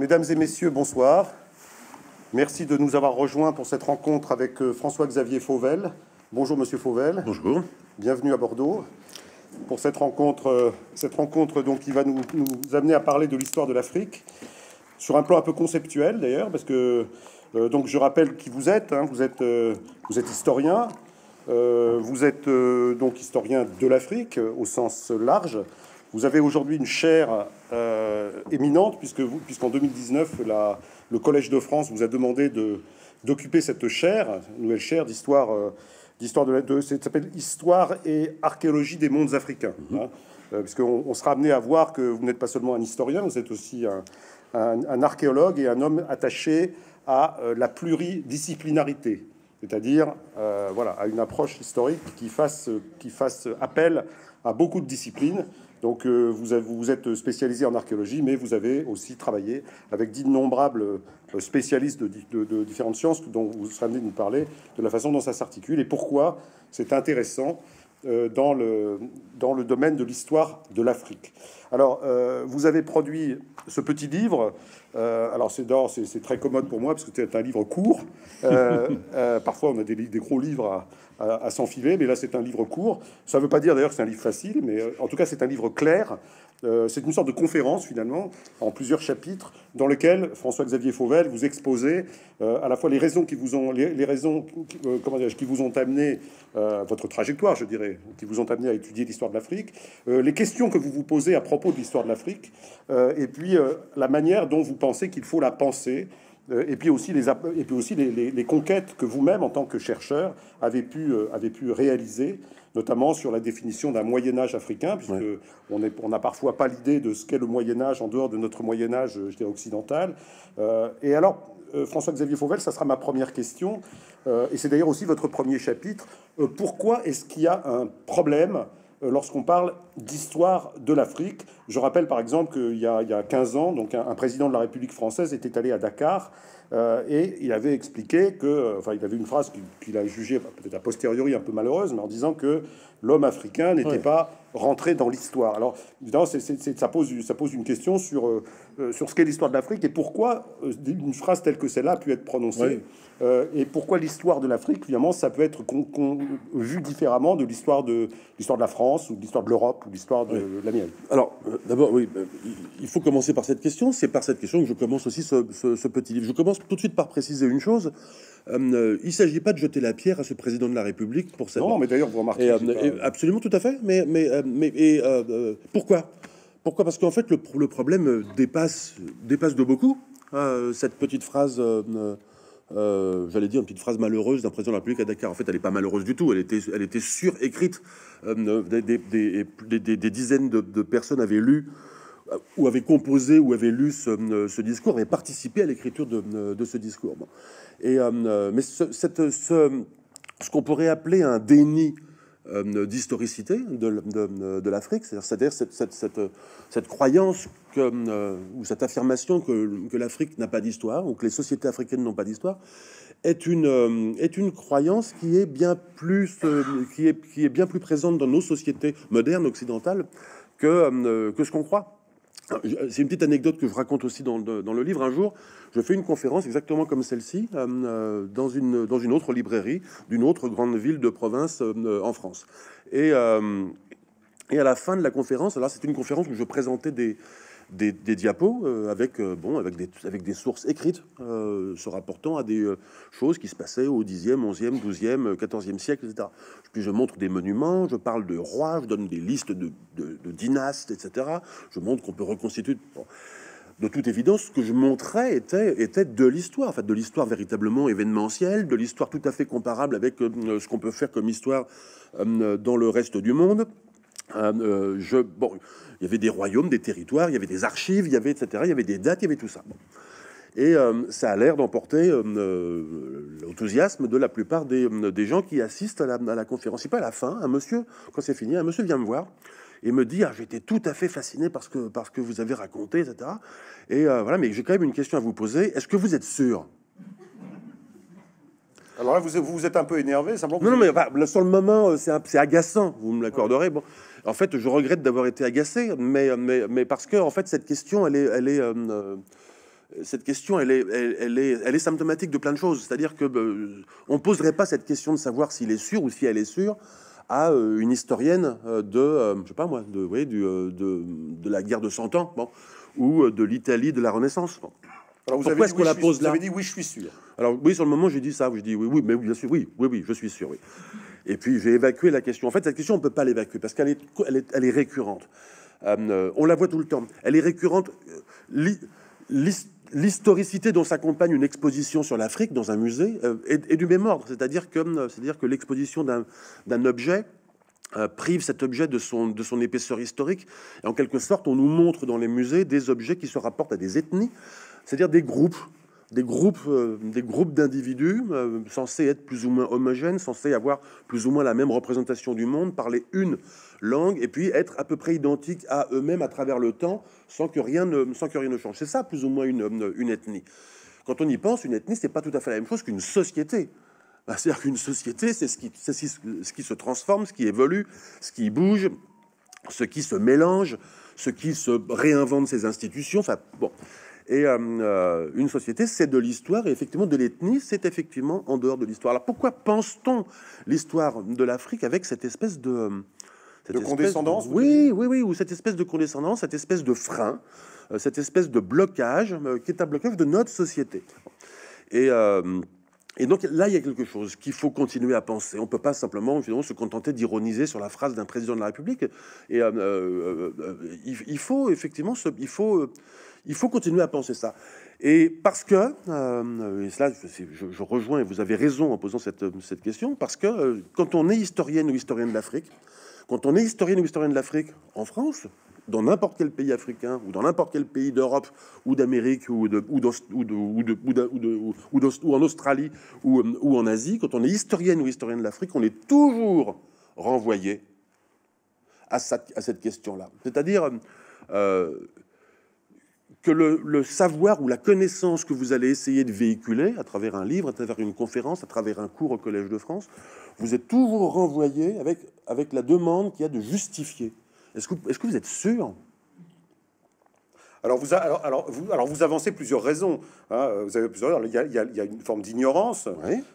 Mesdames et messieurs, bonsoir. Merci de nous avoir rejoints pour cette rencontre avec euh, François-Xavier Fauvel. Bonjour, monsieur Fauvel. Bonjour. Bienvenue à Bordeaux pour cette rencontre, euh, cette rencontre donc, qui va nous, amener à parler de l'histoire de l'Afrique, sur un plan un peu conceptuel d'ailleurs, parce que euh, donc je rappelle qui vous êtes. Hein. vous, êtes vous êtes historien, vous êtes donc historien de l'Afrique au sens large. Vous avez aujourd'hui une chaire euh, éminente, puisque vous, puisqu'en 2019, la, le Collège de France vous a demandé de, d'occuper cette chaire, nouvelle chaire d'histoire, euh, d'histoire de, la, de ça s'appelle Histoire et archéologie des mondes africains, mhm. hein, euh, on sera amené à voir que vous n'êtes pas seulement un historien, vous êtes aussi un, un archéologue et un homme attaché à la pluridisciplinarité, c'est-à-dire voilà, à une approche historique qui fasse, qui fasse appel à beaucoup de disciplines. Donc euh, vous, vous êtes spécialisé en archéologie, mais vous avez aussi travaillé avec d'innombrables euh, spécialistes de, différentes sciences dont vous serez amené de nous parler, de la façon dont ça s'articule et pourquoi c'est intéressant euh, dans le, dans le domaine de l'histoire de l'Afrique. Alors, vous avez produit ce petit livre. alors, c'est d'or, c'est très commode pour moi parce que c'est un livre court. parfois, on a des gros livres à, à, s'enfiler, mais là c'est un livre court. Ça ne veut pas dire d'ailleurs que c'est un livre facile, mais euh, en tout cas c'est un livre clair. Euh, c'est une sorte de conférence finalement, en plusieurs chapitres, dans lequel François-Xavier Fauvel vous expose euh, à la fois les raisons qui vous ont, les, raisons, qui vous ont amené votre trajectoire, je dirais, qui vous ont amené à étudier l'histoire de l'Afrique, les questions que vous vous posez à propos de l'histoire de l'Afrique, et puis la manière dont vous pensez qu'il faut la penser euh, et puis aussi les, et puis aussi les, les, conquêtes que vous-même, en tant que chercheur, avez pu, euh, avez pu réaliser, notamment sur la définition d'un Moyen Âge africain, puisque n'a on, est, on parfois pas l'idée de ce qu'est le Moyen Âge en dehors de notre Moyen Âge, euh, occidental. et alors, François-Xavier Fauvel, ça sera ma première question, et c'est d'ailleurs aussi votre premier chapitre. pourquoi est-ce qu'il y a un problème euh, lorsqu'on parle d'histoire de l'Afrique. Je rappelle par exemple qu'il y, a, il 15 ans, donc un, président de la République française était allé à Dakar euh, et il avait expliqué que, euh, enfin, il avait une phrase qu'il, a jugée bah, peut-être a posteriori un peu malheureuse, mais en disant que l'homme africain n'était pas rentré dans l'histoire. Alors évidemment, c'est, ça pose une question sur euh, sur ce qu'est l'histoire de l'Afrique et pourquoi euh, une phrase telle que celle-là a pu être prononcée euh, et pourquoi l'histoire de l'Afrique, évidemment, ça peut être con, vu différemment de l'histoire de l'histoire de la France ou de l'histoire de l'Europe ou de l'histoire de la mienne Alors, d'abord, oui, bah, il faut commencer par cette question. C'est par cette question que je commence aussi ce, petit livre. Je commence tout de suite par préciser une chose. il ne s'agit pas de jeter la pierre à ce président de la République pour ça. Non, mais d'ailleurs, vous remarquez. absolument, tout à fait. Mais, mais, mais pourquoi pourquoi Parce qu'en fait, le, problème euh, dépasse, euh, dépasse de beaucoup hein, euh, cette petite phrase. j'allais dire une petite phrase malheureuse d'un président de la République à Dakar. En fait, elle n'est pas malheureuse du tout. Elle était, elle était surécrite. des, dizaines de, personnes avaient lu ou avaient composé ou avaient lu ce, discours, et participé à l'écriture de, ce discours. Et, mais ce qu'on pourrait appeler un déni euh, d'historicité de, de, l'Afrique, c'est-à-dire cette, croyance euh, ou cette affirmation que, l'Afrique n'a pas d'histoire ou que les sociétés africaines n'ont pas d'histoire est une, euh, est une croyance qui est bien plus qui est, qui est bien plus présente dans nos sociétés modernes occidentales que, que ce qu'on croit. Euh, c'est une petite anecdote que je raconte aussi dans, le livre. Un jour, je fais une conférence exactement comme celle-ci euh, euh, dans, une, dans une autre librairie d'une autre grande ville de province en France. Et, et à la fin de la conférence, alors c'est une conférence où je présentais des, des, diapos euh, avec, euh, bon, avec, des, avec des sources écrites euh, se rapportant à des choses qui se passaient au 10e, 11e, 12e, 14e siècle, etc. Puis je montre des monuments, je parle de rois, je donne des listes de, de, dynastes, etc. Je montre qu'on peut reconstituer. De toute évidence, ce que je montrais était, était de l'histoire, de l'histoire véritablement événementielle, de l'histoire tout à fait comparable avec ce qu'on peut faire comme histoire dans le reste du monde. Euh, euh, je, bon, il y avait des royaumes, des territoires, il y avait des archives, il y avait etc. Il y avait des dates, il y avait tout ça. Et euh, ça a l'air d'emporter l'enthousiasme de la plupart des, gens qui assistent à la, à la, conférence. Et pas à la fin, un hein, monsieur, quand c'est fini, un monsieur vient me voir et me dit ah, j'étais tout à fait fasciné par ce que, que vous avez raconté, etc. Et voilà, mais j'ai quand même une question à vous poser. Est-ce que vous êtes sûr alors là, vous vous, êtes un peu énervé, Non, non, mais sur le moment, euh, c'est agaçant, vous me l'accorderez. Bon. En fait, je regrette d'avoir été agacé, euh, mais, mais, parce que, en fait, cette question, elle est. Elle est euh, cette question, elle est, elle, est, elle est symptomatique de plein de choses. C'est-à-dire que ben, on poserait pas cette question de savoir s'il est sûr ou si elle est sûre à une historienne de, je sais pas moi, de, voyez, du, de, de, la guerre de 100 ans, bon, ou de l'Italie de la Renaissance vous Pourquoi est-ce qu'on la pose là avez dit oui, je suis sûr. Alors oui, sur le moment, j'ai dit ça. Je dis oui, oui, mais bien sûr, oui, oui, oui, je suis sûr. Et puis j'ai évacué la question. En fait, cette question, on ne peut pas l'évacuer parce qu'elle est, elle est, elle est récurrente. Euh, on la voit tout le temps. Elle est récurrente. Euh, l'historicité dont s'accompagne une exposition sur l'Afrique dans un musée euh, est, du même ordre. C'est-à-dire que, c'est-à-dire que l'exposition d'un objet prive cet objet de son, de son épaisseur historique. Et en quelque sorte, on nous montre dans les musées des objets qui se rapportent à des ethnies, c'est-à-dire des groupes, des groupes, euh, des groupes d'individus euh, censés être plus ou moins homogènes, censés avoir plus ou moins la même représentation du monde, parler une langue et puis être à peu près identiques à eux-mêmes à travers le temps, sans que rien ne, sans que rien ne change. C'est ça, plus ou moins une, une ethnie. Quand on y pense, une ethnie, c'est pas tout à fait la même chose qu'une société. Bah, c'est-à-dire qu'une société, c'est ce qui, ce qui se transforme, ce qui évolue, ce qui bouge, ce qui se mélange, ce qui se réinvente ses institutions. Enfin, bon. Et euh, euh, une société, c'est de l'histoire, et effectivement, de l'ethnie, c'est effectivement en dehors de l'histoire. Alors pourquoi pense-t-on l'histoire de l'Afrique avec cette espèce de... Euh, de condescendance Oui, oui, oui, ou cette espèce de condescendance, cette espèce de frein, cette espèce de blocage, qui est un blocage de notre société. Et... et donc là, il y a quelque chose qu'il faut continuer à penser. On ne peut pas simplement se contenter d'ironiser sur la phrase d'un président de la République. Et il, faut effectivement, il faut il faut continuer à penser ça. Et parce que, euh, et cela, je, rejoins, et vous avez raison en posant cette, question, parce que euh, quand on est historienne ou historienne de l'Afrique, quand on est historienne ou historienne de l'Afrique en France, dans n'importe quel pays africain, ou dans n'importe quel pays d'Europe, ou d'Amérique, ou, de, ou, en Australie, ou, en Asie, quand on est historienne ou historienne de l'Afrique, on est toujours renvoyé à, cette question-là. C'est-à-dire, euh, que le, savoir ou la connaissance que vous allez essayer de véhiculer à travers un livre, à travers une conférence, à travers un cours au Collège de France, vous êtes toujours renvoyé avec, avec la demande qu'il y a de justifier. Est-ce que, vous êtes sûr alors vous, alors, vous, alors vous avancez plusieurs raisons. Hein. vous avez plusieurs. Il y, a, une forme d'ignorance.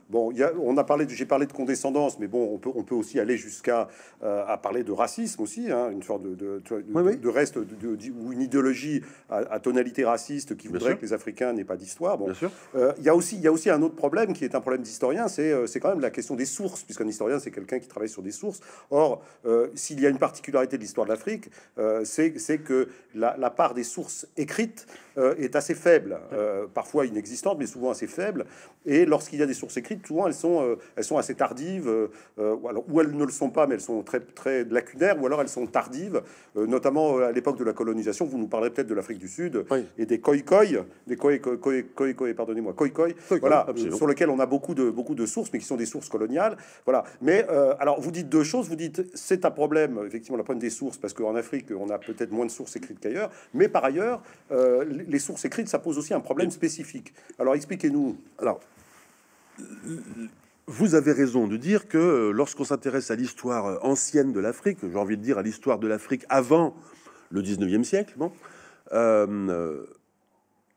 Bon, il on a parlé, j'ai parlé de condescendance, mais bon, on peut, on peut aussi aller jusqu'à euh, à parler de racisme aussi, hein. une sorte de, de, de, de reste ou une idéologie à, tonalité raciste qui voudrait que les Africains n'aient pas d'histoire. Bon, euh, il y a aussi, il y aussi un autre problème qui est un problème d'historien, euh, c'est quand même la question des sources, puisqu'un historien c'est quelqu'un qui travaille sur des sources. Or, s'il y a une particularité de l'histoire de l'Afrique, c'est que la part des sources écrite euh, est assez faible, euh, parfois inexistante, mais souvent assez faible. Et lorsqu'il y a des sources écrites, souvent elles sont, euh, elles sont assez tardives, ou, alors, ou elles ne le sont pas, mais elles sont très, très lacunaires, ou alors elles sont tardives, notamment à l'époque de la colonisation. Vous nous parlez peut-être de l'Afrique du Sud et des koi-koi, des koi-koi, pardonnez-moi, koi voilà, sur lesquels on a beaucoup de, beaucoup de sources, mais qui sont des sources coloniales. Voilà. Mais alors, vous dites deux choses. Vous dites c'est un problème, effectivement, la problème des sources, parce qu'en Afrique, on a peut-être moins de sources écrites qu'ailleurs, mais par ailleurs, euh, les sources écrites, ça pose aussi un problème spécifique. Alors expliquez-nous. Alors, vous avez raison de dire que euh, lorsqu'on s'intéresse à l'histoire euh, ancienne de l'Afrique, j'ai envie de dire à l'histoire de l'Afrique avant le 19e siècle, bon,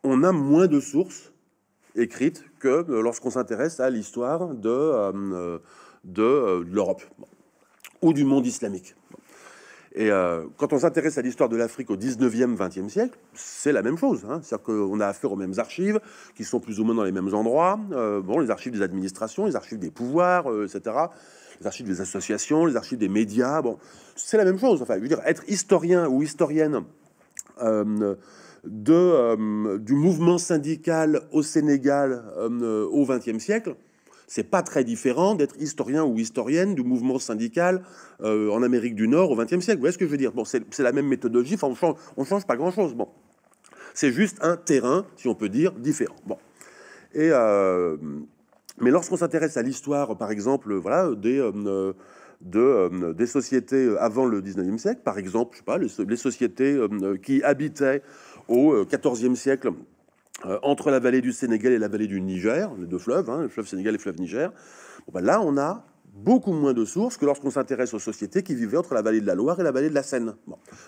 on a moins de sources écrites que lorsqu'on s'intéresse à l'histoire de, de, l'Europe ou du monde islamique. Et euh, quand on s'intéresse à l'histoire de l'Afrique au 19e, 20e siècle, c'est la même chose. Hein. C'est-à-dire qu'on a affaire aux mêmes archives, qui sont plus ou moins dans les mêmes endroits. Euh, bon, les archives des administrations, les archives des pouvoirs, euh, etc. Les archives des associations, les archives des médias. Bon, c'est la même chose. Enfin, je veux dire, être historien ou historienne de, du mouvement syndical au Sénégal au 20e siècle, c'est pas très différent d'être historien ou historienne du mouvement syndical euh, en Amérique du Nord au XXe siècle. Vous voyez ce que je veux dire Bon, c'est la même méthodologie. Enfin, on change, change pas grand-chose. Bon, c'est juste un terrain, si on peut dire, différent. Bon, et euh, mais lorsqu'on s'intéresse à l'histoire, par exemple, voilà, des euh, de, des sociétés avant le 19e siècle, par exemple, je sais pas, les, sociétés qui habitaient au 14e siècle euh, entre la vallée du Sénégal et la vallée du Niger, les deux fleuves, hein, le fleuve Sénégal et le fleuve Niger, ben là, on a beaucoup moins de sources que lorsqu'on s'intéresse aux sociétés qui vivaient entre la vallée de la Loire et la vallée de la Seine.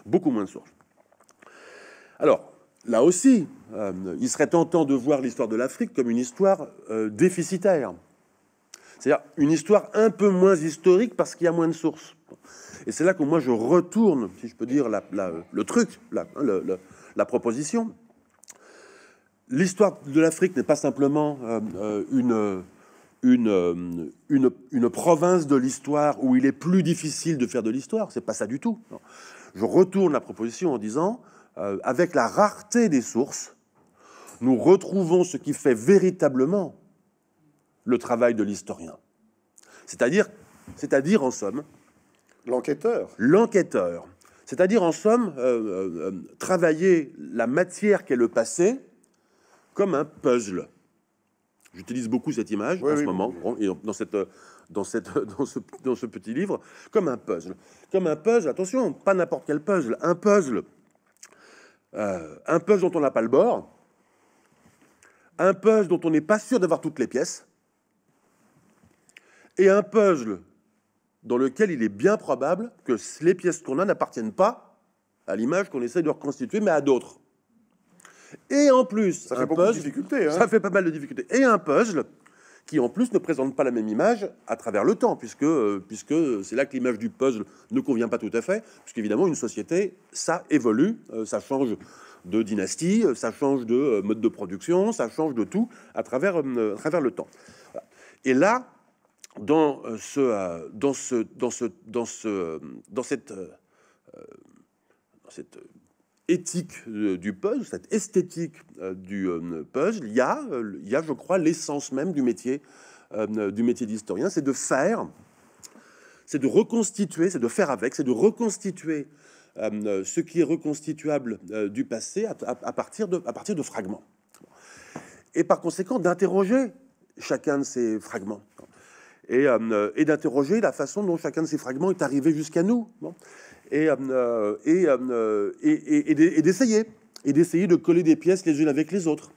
beaucoup moins de sources. Alors, là aussi, euh, il serait tentant de voir l'histoire de l'Afrique comme une histoire euh, déficitaire. C'est-à-dire une histoire un peu moins historique parce qu'il y a moins de sources. Et c'est là que moi je retourne, si je peux dire, le truc, la hein, proposition l'histoire de l'Afrique n'est pas simplement euh, euh, euh, une, une, province de l'histoire où il est plus difficile de faire de l'histoire. C'est pas ça du tout. Je retourne la proposition en disant, avec la rareté des sources, nous retrouvons ce qui fait véritablement le travail de l'historien. C'est-à-dire, c'est-à-dire en somme, l'enquêteur. L'enquêteur. C'est-à-dire en somme, travailler la matière qu'est le passé comme un puzzle. J'utilise beaucoup cette image en ce moment, dans, cette, dans, cette, dans, ce, dans ce petit livre, comme un puzzle. Comme un puzzle, attention, pas n'importe quel puzzle, un puzzle. Euh, un puzzle dont on n'a pas le bord, un puzzle dont on n'est pas sûr d'avoir toutes les pièces, et un puzzle dans lequel il est bien probable que les pièces qu'on a n'appartiennent pas à l'image qu'on essaie de reconstituer, mais à d'autres. Et en plus, ça fait de hein. ça fait pas mal de difficultés. Et un puzzle qui en plus ne présente pas la même image à travers le temps, puisque, euh, puisque c'est là que l'image du puzzle ne convient pas tout à fait, puisqu'évidemment une société, ça évolue, euh, ça change de dynastie, euh, ça change de mode de production, ça change de tout à travers, à travers le temps. Et là, dans ce, dans ce, dans ce, dans ce, dans cette, dans cette éthique euh, du puzzle, cette esthétique euh, du euh, puzzle, il y, a, il y je crois, l'essence même du métier du métier d'historien, c'est de faire, c'est de reconstituer, c'est de faire avec, c'est de reconstituer ce qui est reconstituable du passé à, partir de, à partir de fragments. Et par conséquent, d'interroger chacun de ces fragments et, et d'interroger la façon dont chacun de ces fragments est arrivé jusqu'à nous. Euh, euh, et, et, et, d'essayer, et d'essayer de coller des pièces les unes avec les autres,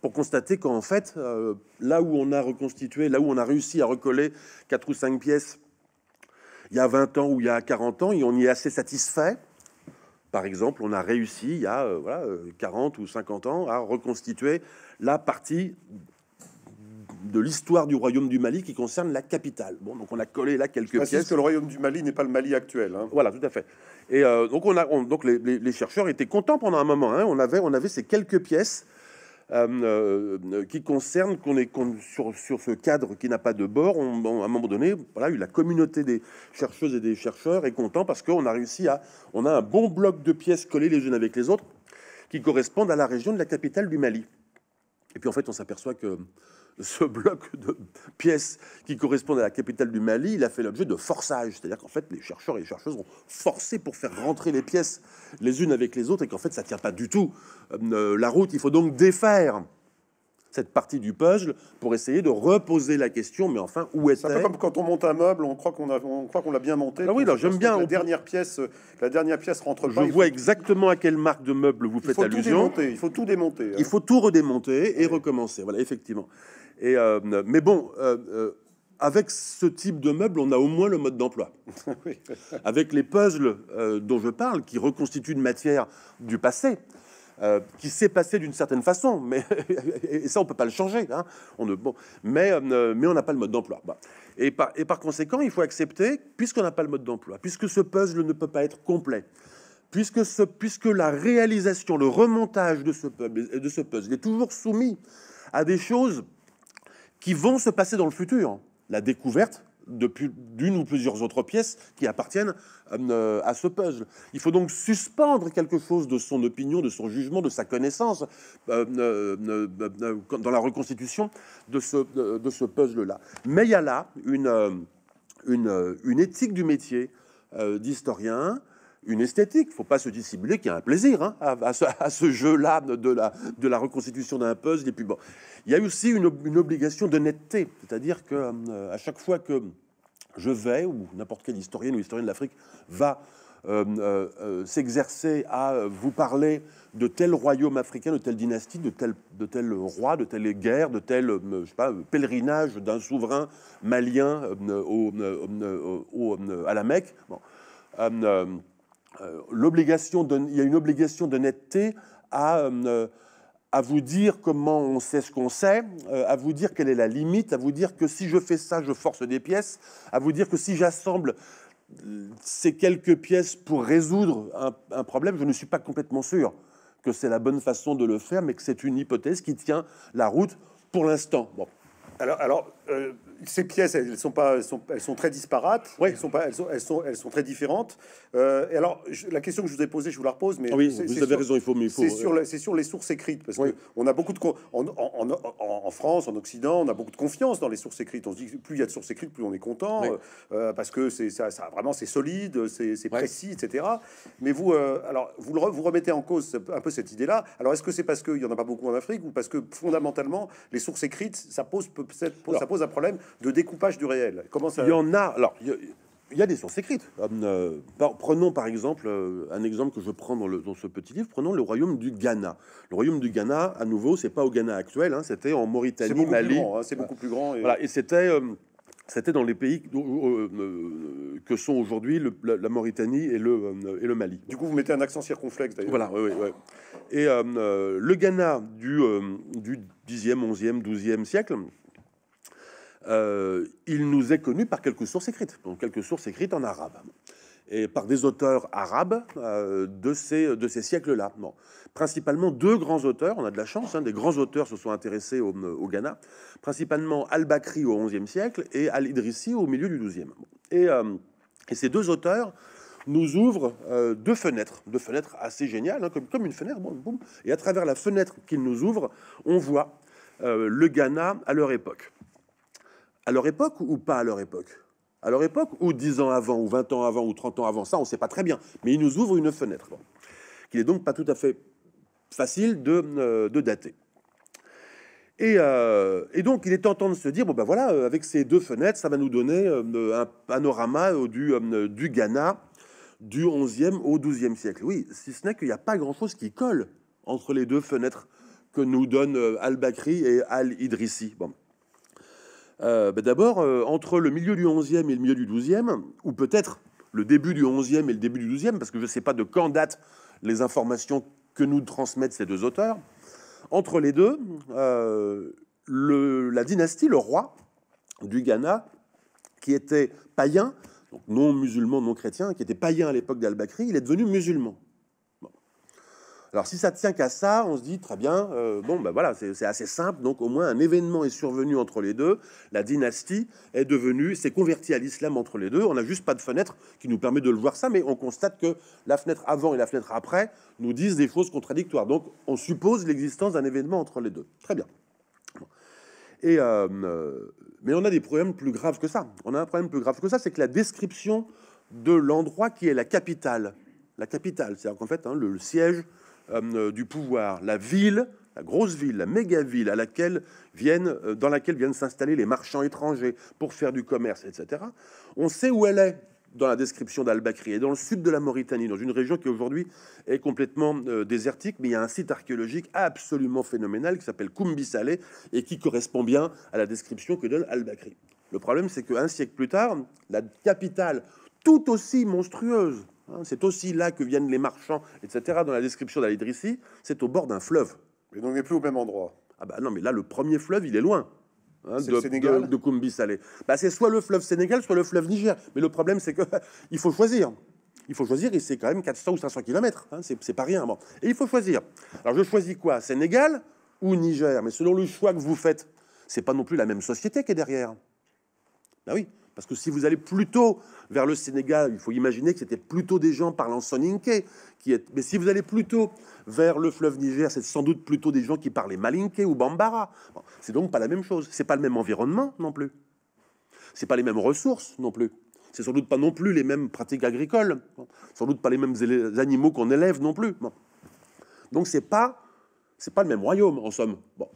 pour constater qu'en fait, euh, là où on a reconstitué, là où on a réussi à recoller quatre ou cinq pièces il y a 20 ans ou il y a 40 ans, et on y est assez satisfait, par exemple, on a réussi il y a voilà, 40 ou 50 ans à reconstituer la partie de l'histoire du royaume du Mali qui concerne la capitale. Bon, donc on a collé là quelques pièces. que le royaume du Mali n'est pas le Mali actuel. Hein. Voilà, tout à fait. Et euh, donc on a, donc les, chercheurs étaient contents pendant un moment. Hein. On avait, on avait ces quelques pièces. Euh, euh, qui concernent qu'on est sur, sur, ce cadre qui n'a pas de bord. On, à un moment donné, voilà, la communauté des chercheuses et des chercheurs est content parce qu'on a réussi à, on a un bon bloc de pièces collées les unes avec les autres qui correspondent à la région de la capitale du Mali. Et puis en fait, on s'aperçoit que ce bloc de pièces qui correspondent à la capitale du Mali, il a fait l'objet de forçage. C'est-à-dire qu'en fait, les chercheurs et les chercheuses ont forcé pour faire rentrer les pièces les unes avec les autres et qu'en fait, ça tient pas du tout euh, la route. Il faut donc défaire cette partie du puzzle pour essayer de reposer la question, mais enfin, où est-elle C'est comme quand on monte un meuble, on croit qu'on, on croit qu'on l'a bien monté. Ah oui, là, j'aime bien. La dernière pièce, euh, la dernière pièce rentre. Je vois exactement à quelle marque de meuble vous faites il faut allusion. Tout démonter, il faut tout démonter. Hein. Il faut tout redémonter et recommencer. Voilà, effectivement. Euh, mais bon, euh, euh, avec ce type de meuble, on a au moins le mode d'emploi. avec les puzzles dont je parle, qui reconstituent une matière du passé, qui s'est passé d'une certaine façon, mais et ça on peut pas le changer. Hein. On ne, bon, mais, mais on n'a pas le mode d'emploi. Et, par, et par conséquent, il faut accepter, puisqu'on n'a pas le mode d'emploi, puisque ce puzzle ne peut pas être complet, puisque, ce, puisque la réalisation, le remontage de ce, de ce puzzle est toujours soumis à des choses qui vont se passer dans le futur. La découverte d'une ou plusieurs autres pièces qui appartiennent euh, à ce puzzle. Il faut donc suspendre quelque chose de son opinion, de son jugement, de sa connaissance euh, euh, dans la reconstitution de ce, de ce puzzle-là. Mais il y a là une, une, une éthique du métier d'historien une esthétique. Il ne faut pas se dissimuler qu'il y a un plaisir hein, à, ce, jeu-là de la, reconstitution d'un puzzle. il y a aussi une, une obligation d'honnêteté, c'est-à-dire que euh, à chaque fois que je vais ou n'importe quel historien ou historienne de l'Afrique va euh, euh, s'exercer à vous parler de tel royaume africain, de telle dynastie, de tel, de roi, de telle guerre, de tel pèlerinage d'un souverain malien à la Mecque. Bon. Euh, l'obligation il y a une obligation d'honnêteté à, euh, à vous dire comment on sait ce qu'on sait, euh, à vous dire quelle est la limite, à vous dire que si je fais ça, je force des pièces, à vous dire que si j'assemble ces quelques pièces pour résoudre un, problème, je ne suis pas complètement sûr que c'est la bonne façon de le faire, mais que c'est une hypothèse qui tient la route pour l'instant. Bon. Alors, alors ces pièces, elles sont pas, elles sont, très disparates. Elles sont pas, elles sont, elles sont, très différentes. et alors, la question que je vous ai posée, je vous la repose, mais ah oui, vous avez raison, il faut, mais c'est sur, euh, c'est sur les sources écrites, parce que on a beaucoup de en, en, France, en Occident, on a beaucoup de confiance dans les sources écrites. On se dit que plus il y a de sources écrites, plus on est content, euh, euh, parce que c'est ça, ça, vraiment, c'est solide, c'est précis, etc. Mais vous, alors, vous le, vous remettez en cause un peu cette idée-là. Alors, est-ce que c'est parce qu'il y en a pas beaucoup en Afrique, ou parce que fondamentalement, les sources écrites, ça pose ça pose un problème de découpage du réel. Comment ça Il y en a. Alors, il y a des sources écrites. Euh, prenons par exemple euh, un exemple que je prends dans, ce petit livre. Prenons le royaume du Ghana. Le royaume du Ghana, à nouveau, c'est pas au Ghana actuel. Hein, c'était en Mauritanie, Mali. Hein, c'est beaucoup plus grand. Et, voilà, et c'était. Euh, c'était dans les pays que sont aujourd'hui la, Mauritanie et le, et le Mali. Du coup, vous mettez un accent circonflexe d'ailleurs. Voilà, Et le Ghana du, du 10e, 11e, 12e siècle, euh, il nous est connu par quelques sources écrites, donc quelques sources écrites en arabe et par des auteurs arabes euh, de ces, siècles-là. Bon. Principalement deux grands auteurs, on a de la chance, hein, des grands auteurs se sont intéressés au, euh, Ghana, principalement Al-Bakri au XIe siècle et al idrisi au milieu du XIIe. Et, ces deux auteurs nous ouvrent deux fenêtres, deux fenêtres assez géniales, hein, comme, comme une fenêtre, boum, et à travers la fenêtre qu'ils nous ouvrent, on voit le Ghana à leur époque à leur époque ou pas à leur époque À leur époque ou 10 ans avant, ou 20 ans avant, ou 30 ans avant Ça, on ne sait pas très bien. Mais il nous ouvre une fenêtre. Bon. Qu'il n'est donc pas tout à fait facile de, euh, dater. Et, euh, et, donc, il est tentant de se dire, bon ben voilà, euh, avec ces deux fenêtres, ça va nous donner un panorama du, du, Ghana du 11e au 12e siècle. Oui, si ce n'est qu'il n'y a pas grand-chose qui colle entre les deux fenêtres que nous donne Al-Bakri et Al-Idrissi. Bon. Euh, bah, d'abord, euh, entre le milieu du 11e et le milieu du 12e, ou peut-être le début du 11e et le début du 12e, parce que je ne sais pas de quand datent les informations que nous transmettent ces deux auteurs, entre les deux, euh, la dynastie, le roi du Ghana, qui était païen, donc non musulman, non chrétien, qui était païen à l'époque d'Al-Bakri, il est devenu musulman. Alors si ça tient qu'à ça, on se dit très bien, euh, bon, ben voilà, c'est assez simple, donc au moins un événement est survenu entre les deux, la dynastie est devenue, s'est convertie à l'islam entre les deux, on n'a juste pas de fenêtre qui nous permet de le voir ça, mais on constate que la fenêtre avant et la fenêtre après nous disent des choses contradictoires, donc on suppose l'existence d'un événement entre les deux. Très bien. Et, euh, euh, mais on a des problèmes plus graves que ça. On a un problème plus grave que ça, c'est que la description de l'endroit qui est la capitale, la capitale, c'est-à-dire qu'en fait, hein, le, siège euh, euh, du pouvoir, la ville, la grosse ville, la méga ville à laquelle viennent, euh, dans laquelle viennent s'installer les marchands étrangers pour faire du commerce, etc. On sait où elle est dans la description d'Al-Bakri et dans le sud de la Mauritanie, dans une région qui aujourd'hui est complètement désertique, mais il y a un site archéologique absolument phénoménal qui s'appelle Saleh et qui correspond bien à la description que donne Al-Bakri. Le problème, c'est qu'un siècle plus tard, la capitale tout aussi monstrueuse Hein, c'est aussi là que viennent les marchands, etc. Dans la description lettre c'est au bord d'un fleuve. Mais on n'est plus au même endroit. Ah bah non, mais là, le premier fleuve, il est loin. Hein, Sénégal. de, Salé. Bah, c'est soit le fleuve Sénégal, soit le fleuve Niger. Mais le problème, c'est que il faut choisir. Il faut choisir, et c'est quand même 400 ou 500 kilomètres. Hein, c'est pas rien. Et il faut choisir. Alors, je choisis quoi Sénégal ou Niger Mais selon le choix que vous faites, c'est pas non plus la même société qui est derrière. Ben oui. Parce que si vous allez plutôt vers le Sénégal, il faut imaginer que c'était plutôt des gens parlant soninké. Qui est... Mais si vous allez plutôt vers le fleuve Niger, c'est sans doute plutôt des gens qui parlaient malinké ou bambara. c'est donc pas la même chose. C'est pas le même environnement non plus. C'est pas les mêmes ressources non plus. C'est sans doute pas non plus les mêmes pratiques agricoles. sans doute pas les mêmes animaux qu'on élève non plus. Bon. Donc c'est pas c'est pas le même royaume en somme. Bon,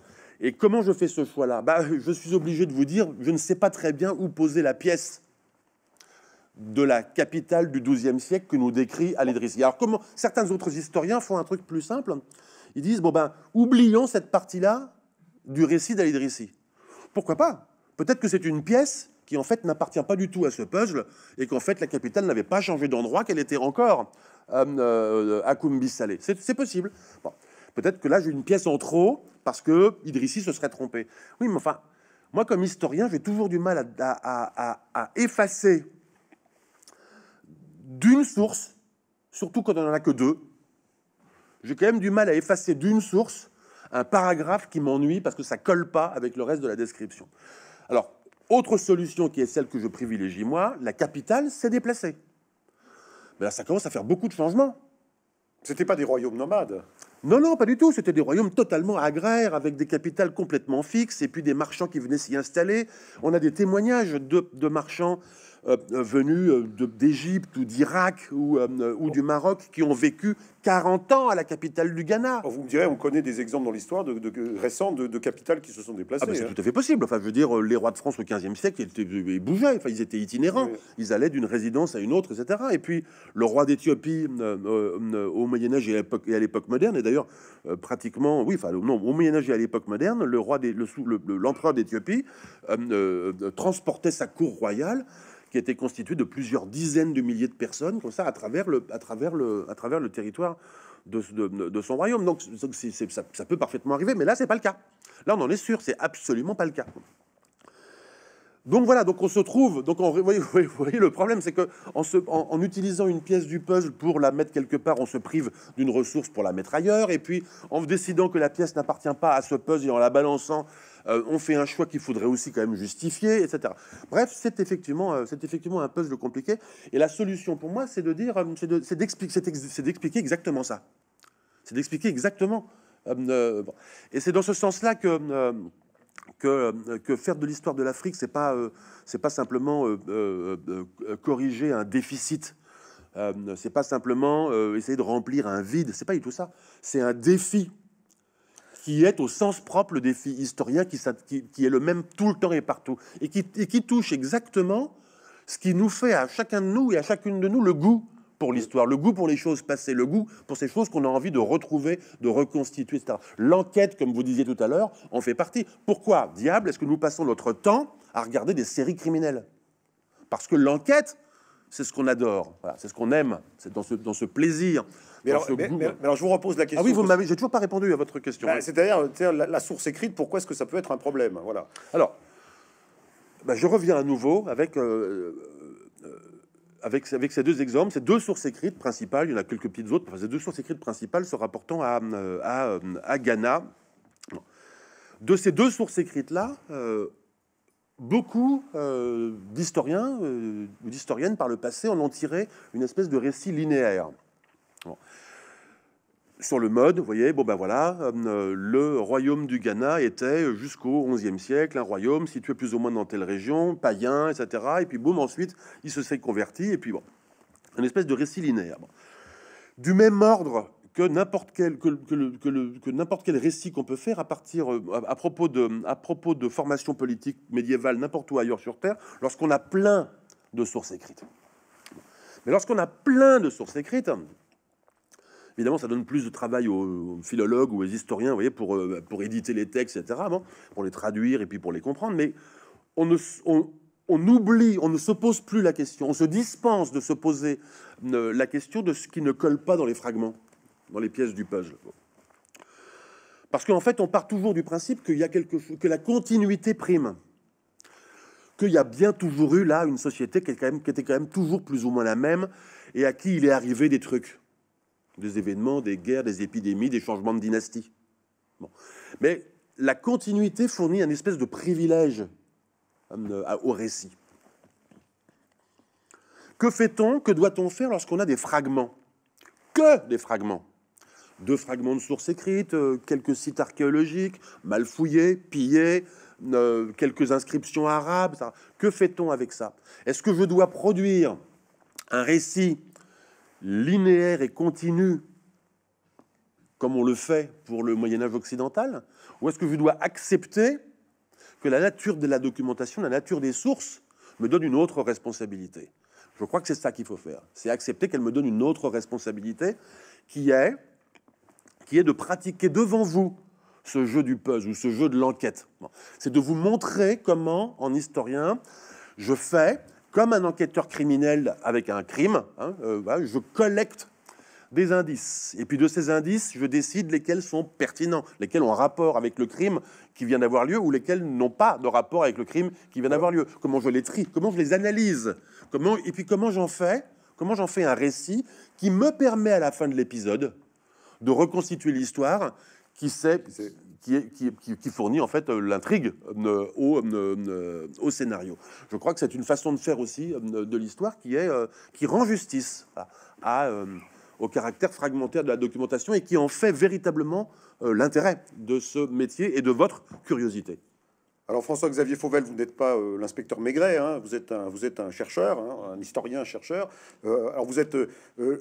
et comment je fais ce choix-là bah, Je suis obligé de vous dire, je ne sais pas très bien où poser la pièce de la capitale du XIIe siècle que nous décrit Al-Idrisi. Alors comment certains autres historiens font un truc plus simple Ils disent, bon ben, oublions cette partie-là du récit d'Al-Idrisi. Pourquoi pas Peut-être que c'est une pièce qui en fait n'appartient pas du tout à ce puzzle et qu'en fait la capitale n'avait pas changé d'endroit, qu'elle était encore euh, euh, à Kumbi Salé. C'est possible. Peut-être que là, j'ai une pièce en trop parce que Idrissi se serait trompé. Oui, mais enfin, moi, comme historien, j'ai toujours du mal à, effacer d'une source, surtout quand on n'en a que deux. J'ai quand même du mal à effacer d'une source un paragraphe qui m'ennuie parce que ça colle pas avec le reste de la description. Alors, autre solution qui est celle que je privilégie moi, la capitale s'est déplacée. Mais là, ça commence à faire beaucoup de changements. C'était pas des royaumes nomades. Non, non, pas du tout. C'était des royaumes totalement agraires, avec des capitales complètement fixes, et puis des marchands qui venaient s'y installer. On a des témoignages de, de marchands euh, euh, venus euh, d'Égypte ou d'Irak ou, ou du Maroc qui ont vécu 40 ans à la capitale du Ghana. Oh, vous me direz, on connaît des exemples dans l'histoire de, de, récents de, capitales qui se sont déplacées. Ah, c'est hein. tout à fait possible. Enfin, je veux dire, les rois de France au XVe siècle, ils, bougeaient, enfin, ils étaient itinérants, ils allaient d'une résidence à une autre, etc. Et puis, le roi d'Éthiopie au Moyen Âge et à l'époque moderne, et d'ailleurs pratiquement, oui, enfin, non, au Moyen Âge et à l'époque moderne, le roi, l'empereur le, d'Éthiopie transportait sa cour royale qui était constitué de plusieurs dizaines de milliers de personnes, comme ça, à travers le, à travers le, à travers le territoire de, de son royaume. Donc, ça, ça, peut parfaitement arriver, mais là, c'est pas le cas. Là, on en est sûr, c'est absolument pas le cas. Donc voilà, donc on se trouve, donc on, vous, voyez, le problème, c'est que en, se, en, utilisant une pièce du puzzle pour la mettre quelque part, on se prive d'une ressource pour la mettre ailleurs, et puis en décidant que la pièce n'appartient pas à ce puzzle et en la balançant, euh, on fait un choix qu'il faudrait aussi quand même justifier, etc. Bref, c'est effectivement, euh, c'est effectivement un puzzle compliqué, et la solution pour moi, c'est de dire, euh, c'est d'expliquer c'est exactement ça, c'est d'expliquer exactement. Et c'est dans ce sens-là que euh, que, faire de l'histoire de l'Afrique, c'est pas, euh, pas simplement euh, corriger un déficit. c'est pas simplement essayer de remplir un vide, c'est pas du tout ça. C'est un défi qui est au sens propre le défi historien, qui, qui est le même tout le temps et partout, et qui, et qui touche exactement ce qui nous fait à chacun de nous et à chacune de nous le goût pour l'histoire, le goût pour les choses passées, le goût pour ces choses qu'on a envie de retrouver, de reconstituer, etc. L'enquête, comme vous disiez tout à l'heure, en fait partie. Pourquoi, diable, est-ce que nous passons notre temps à regarder des séries criminelles Parce que l'enquête, c'est ce qu'on adore, c'est ce qu'on aime, c'est dans ce, dans ce plaisir. Mais alors, je vous repose la question. Ah oui, vous m'avez, j'ai toujours pas répondu à votre question. Bah, c'est-à-dire, la, source écrite, pourquoi est-ce que ça peut être un problème Voilà. Alors, bah, je reviens à nouveau avec euh, avec, ces deux exemples, ces deux sources écrites principales, il y en a quelques petites autres, mais ces deux sources écrites principales se rapportant à, euh, euh, à, Ghana. De ces deux sources écrites-là, euh, beaucoup d'historiens ou d'historiennes par le passé en ont tiré une espèce de récit linéaire sur le mode, vous voyez, bon ben voilà, euh, le royaume du Ghana était jusqu'au XIe siècle un royaume situé plus ou moins dans telle région, païen, etc. Et puis boum, ensuite, il se s'est converti, et puis bon, une espèce de récit linéaire. Du même ordre que n'importe quel, que, n'importe quel récit qu'on peut faire à partir euh, à, propos de à propos de formations politiques médiévales n'importe où ailleurs sur Terre, lorsqu'on a plein de sources écrites. Mais lorsqu'on a plein de sources écrites, Évidemment, ça donne plus de travail aux philologues ou aux historiens, vous voyez, pour, euh, pour éditer les textes, etc., bon, pour les traduire et puis pour les comprendre. Mais on, ne, on, oublie, on ne se pose plus la question, on se dispense de se poser euh, la question de ce qui ne colle pas dans les fragments, dans les pièces du puzzle. Parce qu'en fait, on part toujours du principe qu'il y a quelque chose, que la continuité prime, qu'il y a bien toujours eu là une société qui, quand même, qui était quand même toujours plus ou moins la même et à qui il est arrivé des trucs des événements, des guerres, des épidémies, des changements de dynastie. Bon. Mais la continuité fournit un espèce de privilège euh, au récit. Que fait-on Que doit-on faire lorsqu'on a des fragments Que des fragments Deux fragments de sources écrites, euh, quelques sites archéologiques, mal fouillés, pillés, euh, quelques inscriptions arabes. Que fait-on avec ça Est-ce que je dois produire un récit linéaire et continue comme on le fait pour le Moyen Âge occidental, ou est-ce que je dois accepter que la nature de la documentation, la nature des sources, me donne une autre responsabilité Je crois que c'est ça qu'il faut faire, c'est accepter qu'elle me donne une autre responsabilité qui est, qui est de pratiquer devant vous ce jeu du puzzle ou ce jeu de l'enquête. C'est de vous montrer comment, en historien, je fais comme un enquêteur criminel avec un crime, hein, euh, bah, je collecte des indices. Et puis de ces indices, je décide lesquels sont pertinents, lesquels ont rapport avec le crime qui vient d'avoir lieu ou lesquels n'ont pas de rapport avec le crime qui vient d'avoir lieu. Comment je les trie, comment je les analyse, comment et puis comment j'en fais, comment j'en fais un récit qui me permet à la fin de l'épisode de reconstituer l'histoire qui sait qui, fournit en fait euh, l'intrigue euh, euh, au, scénario. Je crois que c'est une façon de faire aussi de l'histoire qui, est, qui rend justice au caractère fragmentaire de la documentation et qui en fait véritablement l'intérêt de ce métier et de votre curiosité. Alors François-Xavier Fauvel, vous n'êtes pas euh, l'inspecteur Maigret, hein, vous, êtes un, vous êtes un chercheur, hein, un historien chercheur. Euh, alors vous êtes, euh,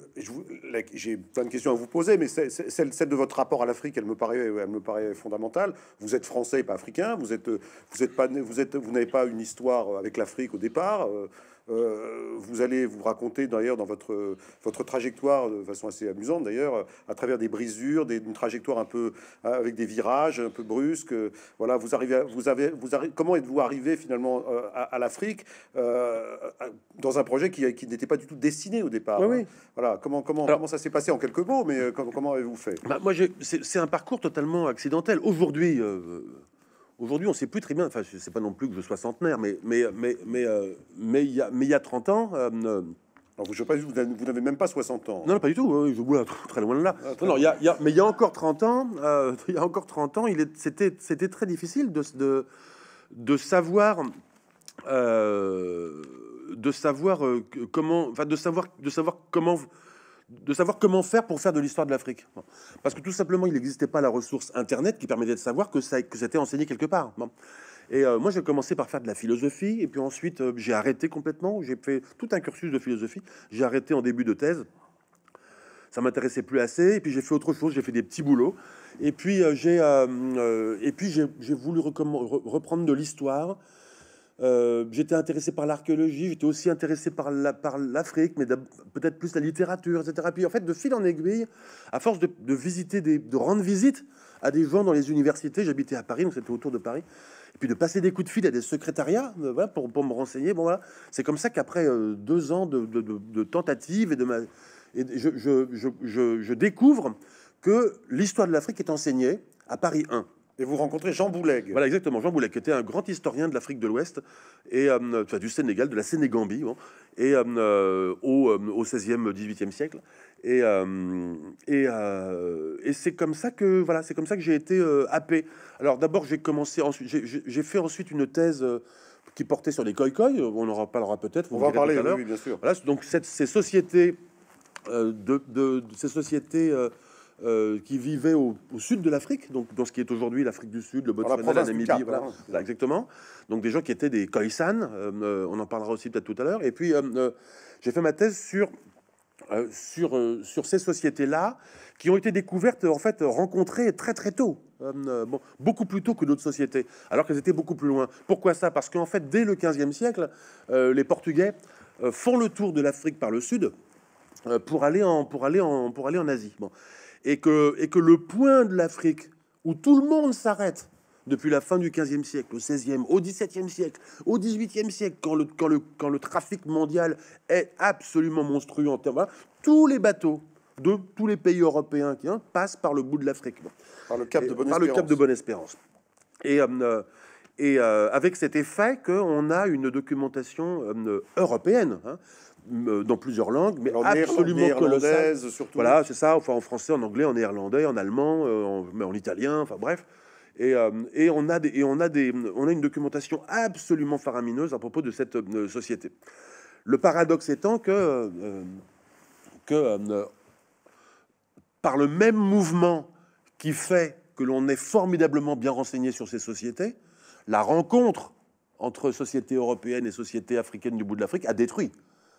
j'ai plein de questions à vous poser, mais celle, celle, de votre rapport à l'Afrique, elle me paraît, elle me paraît fondamentale. Vous êtes français, et pas africain. Vous êtes, vous êtes pas, vous vous n'avez pas une histoire avec l'Afrique au départ. Euh, vous allez vous raconter d'ailleurs dans votre, votre trajectoire de façon assez amusante d'ailleurs, euh, à travers des brisures, des, une trajectoire un peu euh, avec des virages un peu brusques. Voilà, vous arrivez, vous avez, vous arrivez, comment êtes-vous arrivé finalement à, l'Afrique dans un projet qui, qui n'était pas du tout destiné au départ oui, hein Voilà, comment, comment, comment ça s'est passé en quelques mots, mais comment, avez-vous fait bah, Moi, c'est un parcours totalement accidentel. Aujourd'hui, Aujourd'hui, on ne sait plus très bien, enfin, je sais pas non plus que je sois centenaire, mais mais mais mais euh, mais il y a mais il y a 30 ans euh, euh, alors, je sais pas, vous n'avez même pas 60 ans. Non, pas du tout. Je vois très loin de là. Ah, non, il y a, y a, mais il y a encore 30 ans, il y a encore 30 ans, Il c'était très difficile de, de, de savoir. Euh, de savoir comment, enfin de savoir, de savoir comment de savoir comment faire pour faire de l'histoire de l'Afrique. Parce que tout simplement, il n'existait pas la ressource Internet qui permettait de savoir que ça, que c'était enseigné quelque part. Et euh, moi, j'ai commencé par faire de la philosophie, et puis ensuite, euh, j'ai arrêté complètement. J'ai fait tout un cursus de philosophie. J'ai arrêté en début de thèse. Ça m'intéressait plus assez, et puis j'ai fait autre chose. J'ai fait des petits boulots, et puis euh, j'ai, et puis j'ai, voulu reprendre de l'histoire. Euh, j'étais intéressé par l'archéologie, j'étais aussi intéressé par l'Afrique, mais peut-être plus la littérature, etc. Puis en fait, de fil en aiguille, à force de, visiter, de rendre visite à des gens dans les universités, j'habitais à Paris, donc c'était autour de Paris, et puis de passer des coups de fil à des secrétariats euh, pour, me renseigner. C'est comme ça qu'après euh, deux ans de, tentatives, et de je découvre que l'histoire de l'Afrique est enseignée à Paris 1. Et vous rencontrez Jean Bouleg. Voilà, exactement. Jean Bouleg, qui était un grand historien de l'Afrique de l'Ouest, et euh, du Sénégal, de la Sénégambie, bon, et euh, euh, au, XVIe, XVIIIe 16e, 18 siècle. Et, et, c'est comme ça que voilà, c'est comme ça que j'ai été happé. Alors d'abord, j'ai commencé ensuite, j'ai fait ensuite une thèse qui portait sur les koi On en reparlera peut-être. On va en parler, à oui, bien sûr. donc cette, ces sociétés de, de, ces sociétés euh, qui vivaient au, sud de l'Afrique, donc dans ce qui est aujourd'hui l'Afrique du Sud, le Botswana, la Namibie, voilà, hein. exactement. Donc des gens qui étaient des Khoisan, euh, euh, on en parlera aussi peut-être tout à l'heure. Et puis j'ai fait ma thèse sur sur sur ces sociétés-là qui ont été découvertes en fait rencontrées très très tôt. beaucoup plus tôt que d'autres sociétés, alors qu'elles étaient beaucoup plus loin. Pourquoi ça Parce qu'en fait, dès le 15e siècle, les Portugais font le tour de l'Afrique par le sud pour aller en, pour aller en, pour aller en Asie et que, et que le point de l'Afrique, où tout le monde s'arrête, depuis la fin du 15e siècle, au 16e, au 17e siècle, au 18e siècle, quand le, le, le trafic mondial est absolument monstrueux en termes, tous les bateaux de tous les pays européens qui hein, passent par le bout de l'Afrique, par le cap, de, bonne le cap de Bonne Espérance. Et, euh, euh, et euh, avec cet effet qu'on a une documentation européenne. Hein, euh, dans plusieurs langues, mais absolument néerlandaise, surtout. Voilà, c'est ça. Enfin, en français, en anglais, en néerlandais, en allemand, euh, en, en italien. Enfin, bref. Euh, et, on a des, et on a des, on a une documentation absolument faramineuse à propos de cette société. Le paradoxe étant que, que par le même mouvement qui fait que l'on est formidablement bien renseigné sur ces sociétés, la rencontre entre sociétés européennes et sociétés africaines du bout de l'Afrique a détruit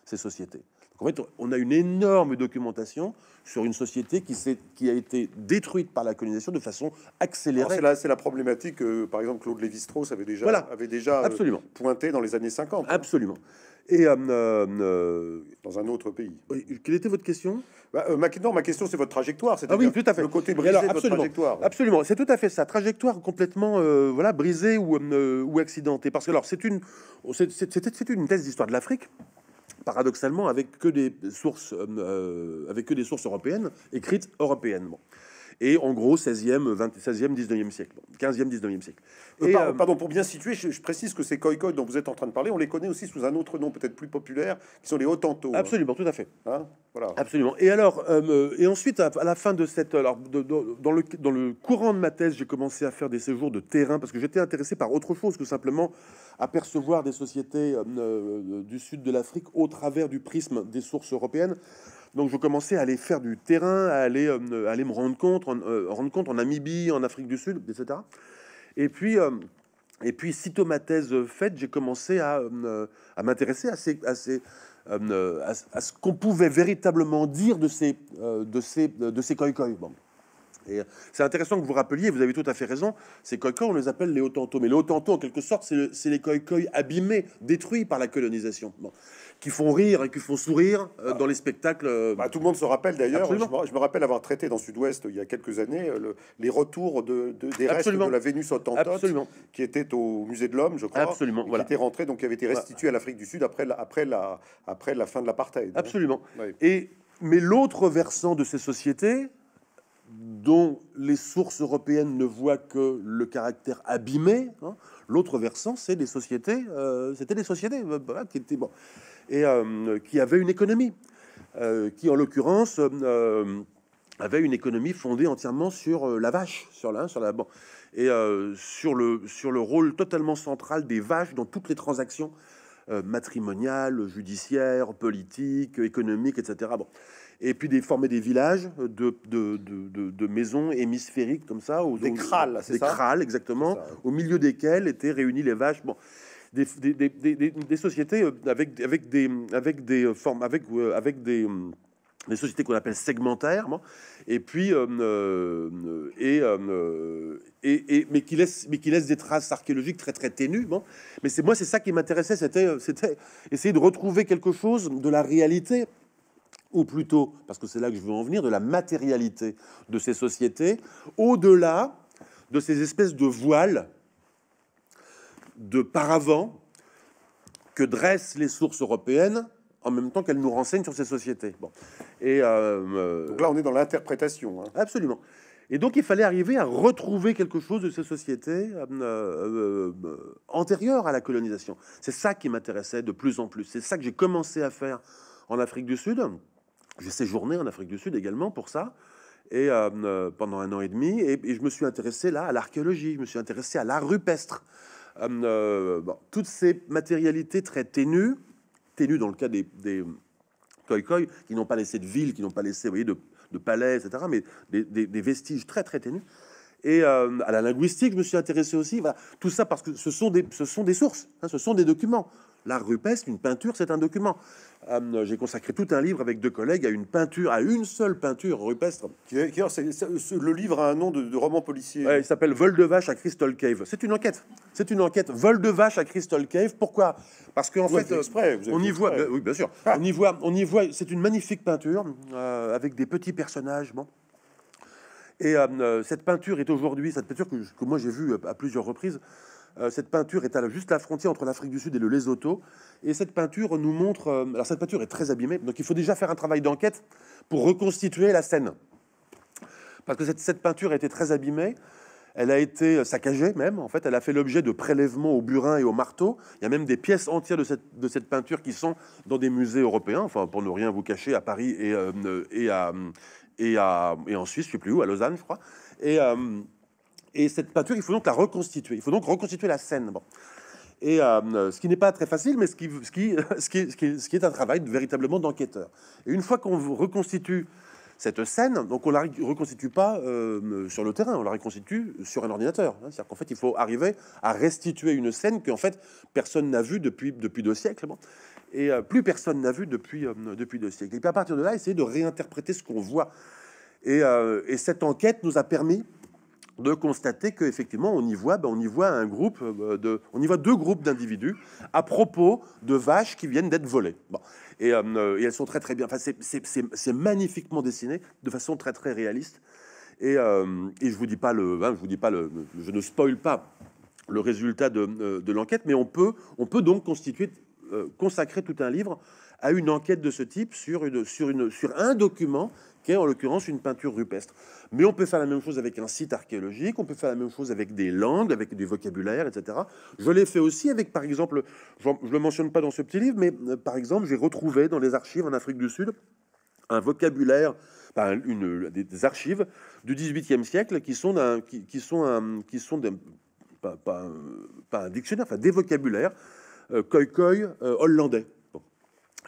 ces sociétés. en fait, on a une énorme documentation sur une société qui, qui a été détruite par la colonisation de façon accélérée. C'est la, problématique que, euh, par exemple, Claude Lévi-Strauss avait déjà, pointée avait déjà euh, Absolument. pointé dans les années 50. Absolument. Et euh, dans un autre pays. Quelle était votre question bah, ma, ma question c'est votre trajectoire. C'est ah tout à fait. Le côté brisé de votre trajectoire. Absolument, c'est tout à fait ça. Trajectoire complètement voilà brisée ou, ou accidentée. Parce que alors c'est une c'est une thèse d'histoire de l'Afrique paradoxalement avec que des sources, euh, euh, avec que des sources européennes écrites européennement et en gros 16e, e 19e siècle, 15e, 19e siècle. Euh, et, euh, pardon, pour bien situer, je, précise que ces koi dont vous êtes en train de parler, on les connaît aussi sous un autre nom, peut-être plus populaire, qui sont les Hottentots. Hein. Absolument, tout à fait. Hein, voilà. Absolument. Et alors, euh, et ensuite, à, la fin de cette, alors, dans, le, dans le courant de ma thèse, j'ai commencé à faire des séjours de terrain parce que j'étais intéressé par autre chose que simplement apercevoir des sociétés du sud de l'Afrique au travers du prisme des sources européennes. Donc je commençais à aller faire du terrain, à aller, euh, aller me rendre compte, en, euh, rendre compte en Namibie, en Afrique du Sud, etc. Et puis, euh, et puis sitôt ma thèse faite, j'ai commencé à, m'intéresser à, ces, à, ce qu'on pouvait véritablement dire de ces, de ces, de ces euh, c'est intéressant que vous rappeliez, vous avez tout à fait raison, ces koikoi, on les appelle les Hottentots. Mais les en quelque sorte, c'est les koikoi abîmés, détruits par la colonisation, qui font rire et qui font sourire euh, ah. dans les spectacles. Euh, bah, tout le monde se rappelle d'ailleurs, je, me rappelle avoir traité dans Sud-Ouest il y a quelques années les retours de, des restes de la Vénus absolument qui était au musée de l'homme, je crois. Absolument, voilà. Qui était rentré, donc qui avait été restitué à l'Afrique du Sud après la, après la, après la fin de l'apartheid. Hein. Absolument. Et, mais l'autre versant de ces sociétés, dont les sources européennes ne voient que le caractère abîmé. Hein. L'autre versant, c'est des sociétés, euh, c'était des sociétés euh, qui étaient bon et euh, qui avaient une économie, qui en l'occurrence avait une économie fondée entièrement sur la vache, sur la, sur la bon, et sur le sur le rôle totalement central des vaches dans toutes les transactions matrimoniales, judiciaires, politiques, économiques, etc et puis des, former des villages de, de, maisons hémisphériques comme ça. Aux, des crâles, c'est ça Des crâles, exactement, au milieu desquels étaient réunies les vaches. Bon. Des, sociétés euh, avec, avec des avec des euh, formes avec euh, avec des sociétés qu'on appelle segmentaires, et puis et, et, mais qui laisse mais qui laisse des traces archéologiques très très ténues. Bon. Mais c'est moi c'est ça qui m'intéressait, c'était c'était essayer de retrouver quelque chose de la réalité ou plutôt, parce que c'est là que je veux en venir, de la matérialité de ces sociétés, au-delà de ces espèces de voiles, de paravents que dressent les sources européennes en même temps qu'elles nous renseignent sur ces sociétés. Bon. Et, euh, euh, donc là, on est dans l'interprétation. Hein. Absolument. Et donc, il fallait arriver à retrouver quelque chose de ces sociétés euh, antérieures à la colonisation. C'est ça qui m'intéressait de plus en plus. C'est ça que j'ai commencé à faire en Afrique du Sud. J'ai séjourné en Afrique du Sud également pour ça, et euh, euh, pendant un an et demi, et, je me suis intéressé là à l'archéologie, je me suis intéressé à l'art rupestre. Euh, toutes ces matérialités très ténues, ténues dans le cas des, des koi qui n'ont pas laissé de ville, qui n'ont pas laissé voyez, de, palais, etc., mais des, vestiges très très ténus. Et à la linguistique, je me suis intéressé aussi. tout ça parce que ce sont des, ce sont des sources, hein, ce sont des documents. L'art rupestre, une peinture, c'est un document. Hum, j'ai consacré tout un livre avec deux collègues à une peinture, à une seule peinture rupestre. le livre a un nom de, roman policier. il s'appelle Vol de vache à Crystal Cave. C'est une enquête. C'est une enquête. Vol de vache à Crystal Cave. Pourquoi Parce qu'en fait, euh, on y voit. Euh, oui, bien sûr. Ah. On y voit. On y voit. C'est une magnifique peinture euh, avec des petits personnages. Bon. Et hum, cette peinture est aujourd'hui, cette peinture que, que moi j'ai vue à plusieurs reprises, euh, cette peinture est à juste la frontière entre l'Afrique du Sud et le Lesotho. Et cette peinture nous montre. Euh, alors, cette peinture est très abîmée, donc il faut déjà faire un travail d'enquête pour reconstituer la scène. Parce que cette, peinture a été très abîmée. Elle a été saccagée même, en fait, elle a fait l'objet de prélèvements au burin et au marteau. Il y a même des pièces entières de cette, de cette peinture qui sont dans des musées européens, enfin pour ne rien vous cacher, à Paris et, euh, et, à, et, à, et en Suisse, je ne sais plus où, à Lausanne, je crois. Et, et cette peinture, il faut donc la reconstituer. Il faut donc reconstituer la scène. Bon. Et euh, ce qui n'est pas très facile, mais ce qui, qui, ce qui, est un travail véritablement d'enquêteur. Et une fois qu'on reconstitue cette scène, donc on la reconstitue pas euh, sur le terrain, on la reconstitue sur un ordinateur. Hein. C'est-à-dire qu'en fait, il faut arriver à restituer une scène qu'en fait personne n'a vue depuis, depuis deux siècles. Bon. Hein. Et euh, plus personne n'a vu depuis, depuis deux siècles. Et puis à partir de là, essayer de réinterpréter ce qu'on voit. Et, et cette enquête nous a permis de constater qu'effectivement, on y voit, ben, on y voit un groupe euh, ben, de, on y voit deux groupes d'individus à propos de vaches qui viennent d'être volées. Bon. Et, euh, euh, elles sont très très bien. Enfin, c'est magnifiquement dessiné, de façon très très réaliste. Et, et je vous dis pas le, hein, je vous dis pas le, je ne spoil pas le résultat de, de l'enquête, mais on peut, on peut donc constituer, consacrer tout un livre à une enquête de ce type sur une, sur une, sur un document qui est en l'occurrence une peinture rupestre. Mais on peut faire la même chose avec un site archéologique, on peut faire la même chose avec des langues, avec du vocabulaire, etc. Je l'ai fait aussi avec, par exemple, je ne le mentionne pas dans ce petit livre, mais euh, par exemple, j'ai retrouvé dans les archives en Afrique du Sud un vocabulaire, une, des archives du 18e siècle qui sont, un, qui, sont, un, qui sont des, pas, pas, un, dictionnaire, enfin des vocabulaires, euh, koi, euh, hollandais.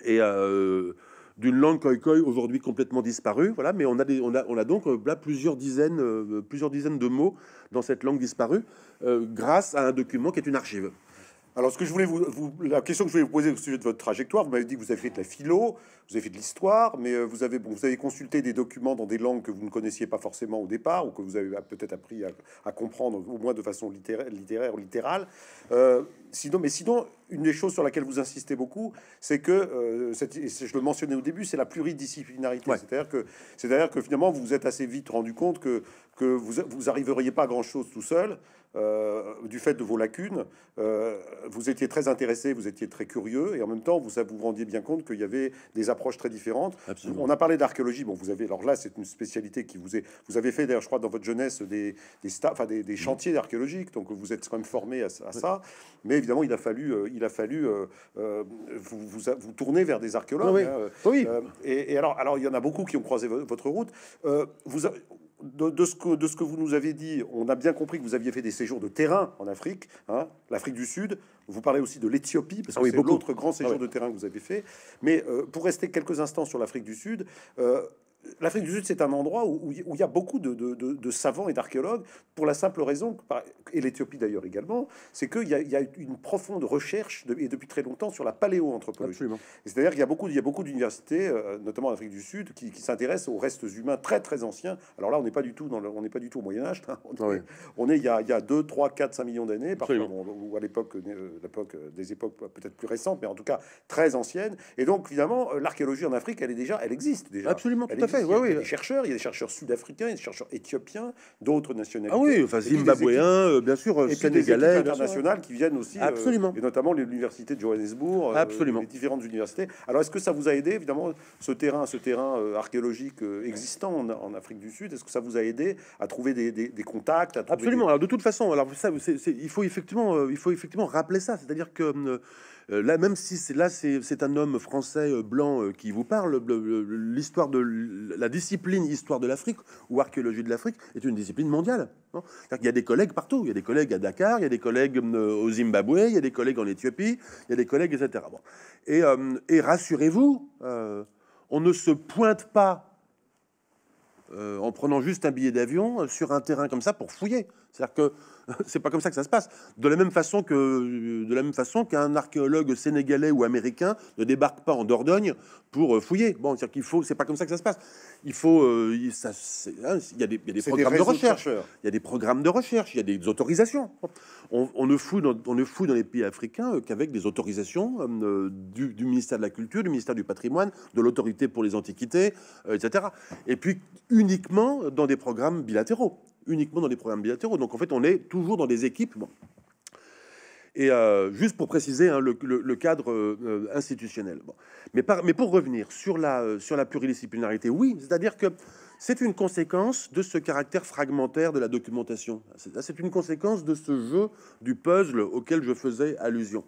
Et euh, d'une langue koi aujourd'hui complètement disparue. Voilà, mais on a, on a, donc euh, là, plusieurs, dizaines, euh, plusieurs dizaines de mots dans cette langue disparue euh, grâce à un document qui est une archive. Alors, ce que je voulais vous, la question que je voulais vous poser au sujet de votre trajectoire, vous m'avez dit que vous avez fait de la philo, vous avez fait de l'histoire, mais vous avez, vous avez consulté des documents dans des langues que vous ne connaissiez pas forcément au départ, ou que vous avez peut-être appris à, comprendre, au moins de façon littéraire, littéraire ou littérale sinon, mais sinon, une des choses sur laquelle vous insistez beaucoup, c'est que, euh, je le mentionnais au début, c'est la pluridisciplinarité. C'est-à-dire que, c'est-à-dire que finalement, vous vous êtes assez vite rendu compte que, que vous, vous arriveriez pas à grand-chose tout seul. Euh, du fait de vos lacunes, euh, vous étiez très intéressé, vous étiez très curieux, et en même temps, vous vous rendiez bien compte qu'il y avait des approches très différentes. On a parlé d'archéologie. Bon, vous avez alors là, c'est une spécialité qui vous est. Vous avez fait d'ailleurs, je crois, dans votre jeunesse des des, staff, des, des mmh. chantiers archéologiques, donc vous êtes quand même formé à, à ça. Mais évidemment, il a fallu, euh, il a fallu euh, euh, vous, vous, tourner vers des archéologues. Oui. Hein, et, alors, alors, il y en a beaucoup qui ont croisé votre route. vous de, ce que, de ce que vous nous avez dit, on a bien compris que vous aviez fait des séjours de terrain en Afrique, hein, l'Afrique du Sud. Vous parlez aussi de l'Éthiopie, parce que ah c'est l'autre grand ah séjour de terrain que vous avez fait. Mais pour rester quelques instants sur l'Afrique du Sud, l'Afrique du Sud, c'est un endroit où, il y a beaucoup de, savants et d'archéologues, pour la simple raison, et l'Éthiopie d'ailleurs également, c'est qu'il y, y, a une profonde recherche, et depuis très longtemps, sur la paléo paléoanthropologie. C'est-à-dire qu'il y a beaucoup, beaucoup d'universités, euh, notamment en Afrique du Sud, qui, s'intéressent aux restes humains très très anciens. Alors là, on n'est pas du tout pas du tout au Moyen Âge. Hein. On, est, il y, a, il y 2, 3, 4, 5 millions d'années, ou à l'époque, euh, euh, des époques peut-être plus récentes, mais en tout cas très anciennes. Et donc, évidemment, l'archéologie en Afrique, elle est déjà, elle existe déjà oui il, y a, oui. des chercheurs, il y a des chercheurs sud-africains, des chercheurs éthiopiens, d'autres nationalités. Ah oui, enfin, zimbabwéens, euh, bien sûr, euh, et sénégalais. internationales qui viennent aussi. Euh, Absolument. et notamment l'université de Johannesburg. Absolument. les différentes universités. Alors, est-ce que ça vous a aidé, évidemment, ce terrain, ce terrain archéologique existant en, Afrique du Sud Est-ce que ça vous a aidé à trouver des, contacts Absolument. Alors, de toute façon, alors ça, il faut effectivement, il faut effectivement rappeler ça, c'est-à-dire que euh, là, même si c'est là, c'est un homme français euh, blanc euh, qui vous parle, l'histoire de la discipline histoire de l'Afrique ou archéologie de l'Afrique est une discipline mondiale. Hein. Il y a des collègues partout. Il y a des collègues à Dakar, il y a des collègues au Zimbabwe, il y a des collègues en Éthiopie, il y a des collègues, etc. Bon. Et, rassurez-vous, on ne se pointe pas en prenant juste un billet d'avion sur un terrain comme ça pour fouiller. C'est-à-dire que c'est pas comme ça que ça se passe. De la même façon que, de la même façon qu'un archéologue sénégalais ou américain ne débarque pas en Dordogne pour euh, fouiller. Bon, c'est-à-dire qu'il faut, c'est pas comme ça que ça se passe. Il faut, euh, hein, il, y a des, programmes de recherche, il y a des programmes de recherche, il y a des autorisations. On, ne fouille dans, on ne dans les pays africains euh, qu'avec des autorisations du, ministère de la Culture, du ministère du Patrimoine, de l'autorité pour les antiquités, etc. Et puis uniquement dans des programmes bilatéraux uniquement dans des programmes bilatéraux. Donc en fait, on est toujours dans des équipes. Et euh, juste pour préciser hein, le, cadre euh, euh, institutionnel. Mais, pour revenir sur la, sur la pluridisciplinarité, oui, c'est-à-dire que c'est une conséquence de ce caractère fragmentaire de la documentation. C'est une conséquence de ce jeu du puzzle auquel je faisais allusion.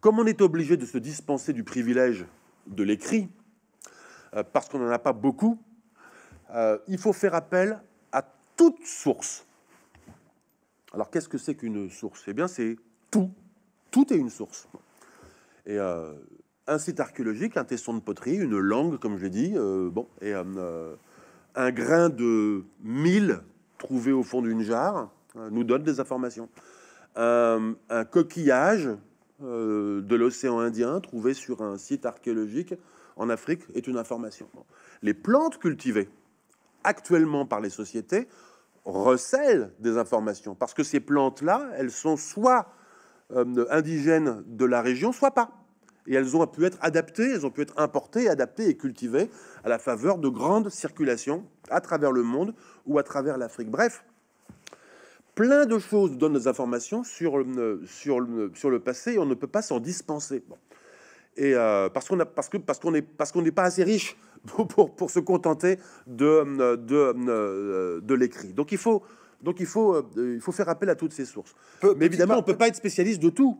comme on est obligé de se dispenser du privilège de l'écrit, parce qu'on n'en a pas beaucoup, euh, il faut faire appel à toute source. Alors qu'est-ce que c'est qu'une source Eh bien c'est tout. Tout est une source. Euh, un site archéologique, un tesson de poterie, une langue, comme je l'ai dit, euh, bon, et un grain de mille trouvé au fond d'une jarre nous donne des informations. un coquillage de l'océan Indien trouvé sur un site archéologique en Afrique est une information. Les plantes cultivées actuellement par les sociétés recèlent des informations, parce que ces plantes-là, elles sont soit euh, indigènes de la région, soit pas. Et elles ont pu être adaptées, elles ont pu être importées, adaptées et cultivées à la faveur de grandes circulations à travers le monde ou à travers l'Afrique. Bref, plein de choses donnent des informations sur le, euh, sur euh, sur le passé et on ne peut pas s'en dispenser. Et parce qu'on parce que parce qu'on est parce qu'on n'est pas assez riche pour, se contenter de, l'écrit. Donc il faut, donc il faut, euh, faire appel à toutes ces sources. Mais évidemment, on ne peut pas être spécialiste de tout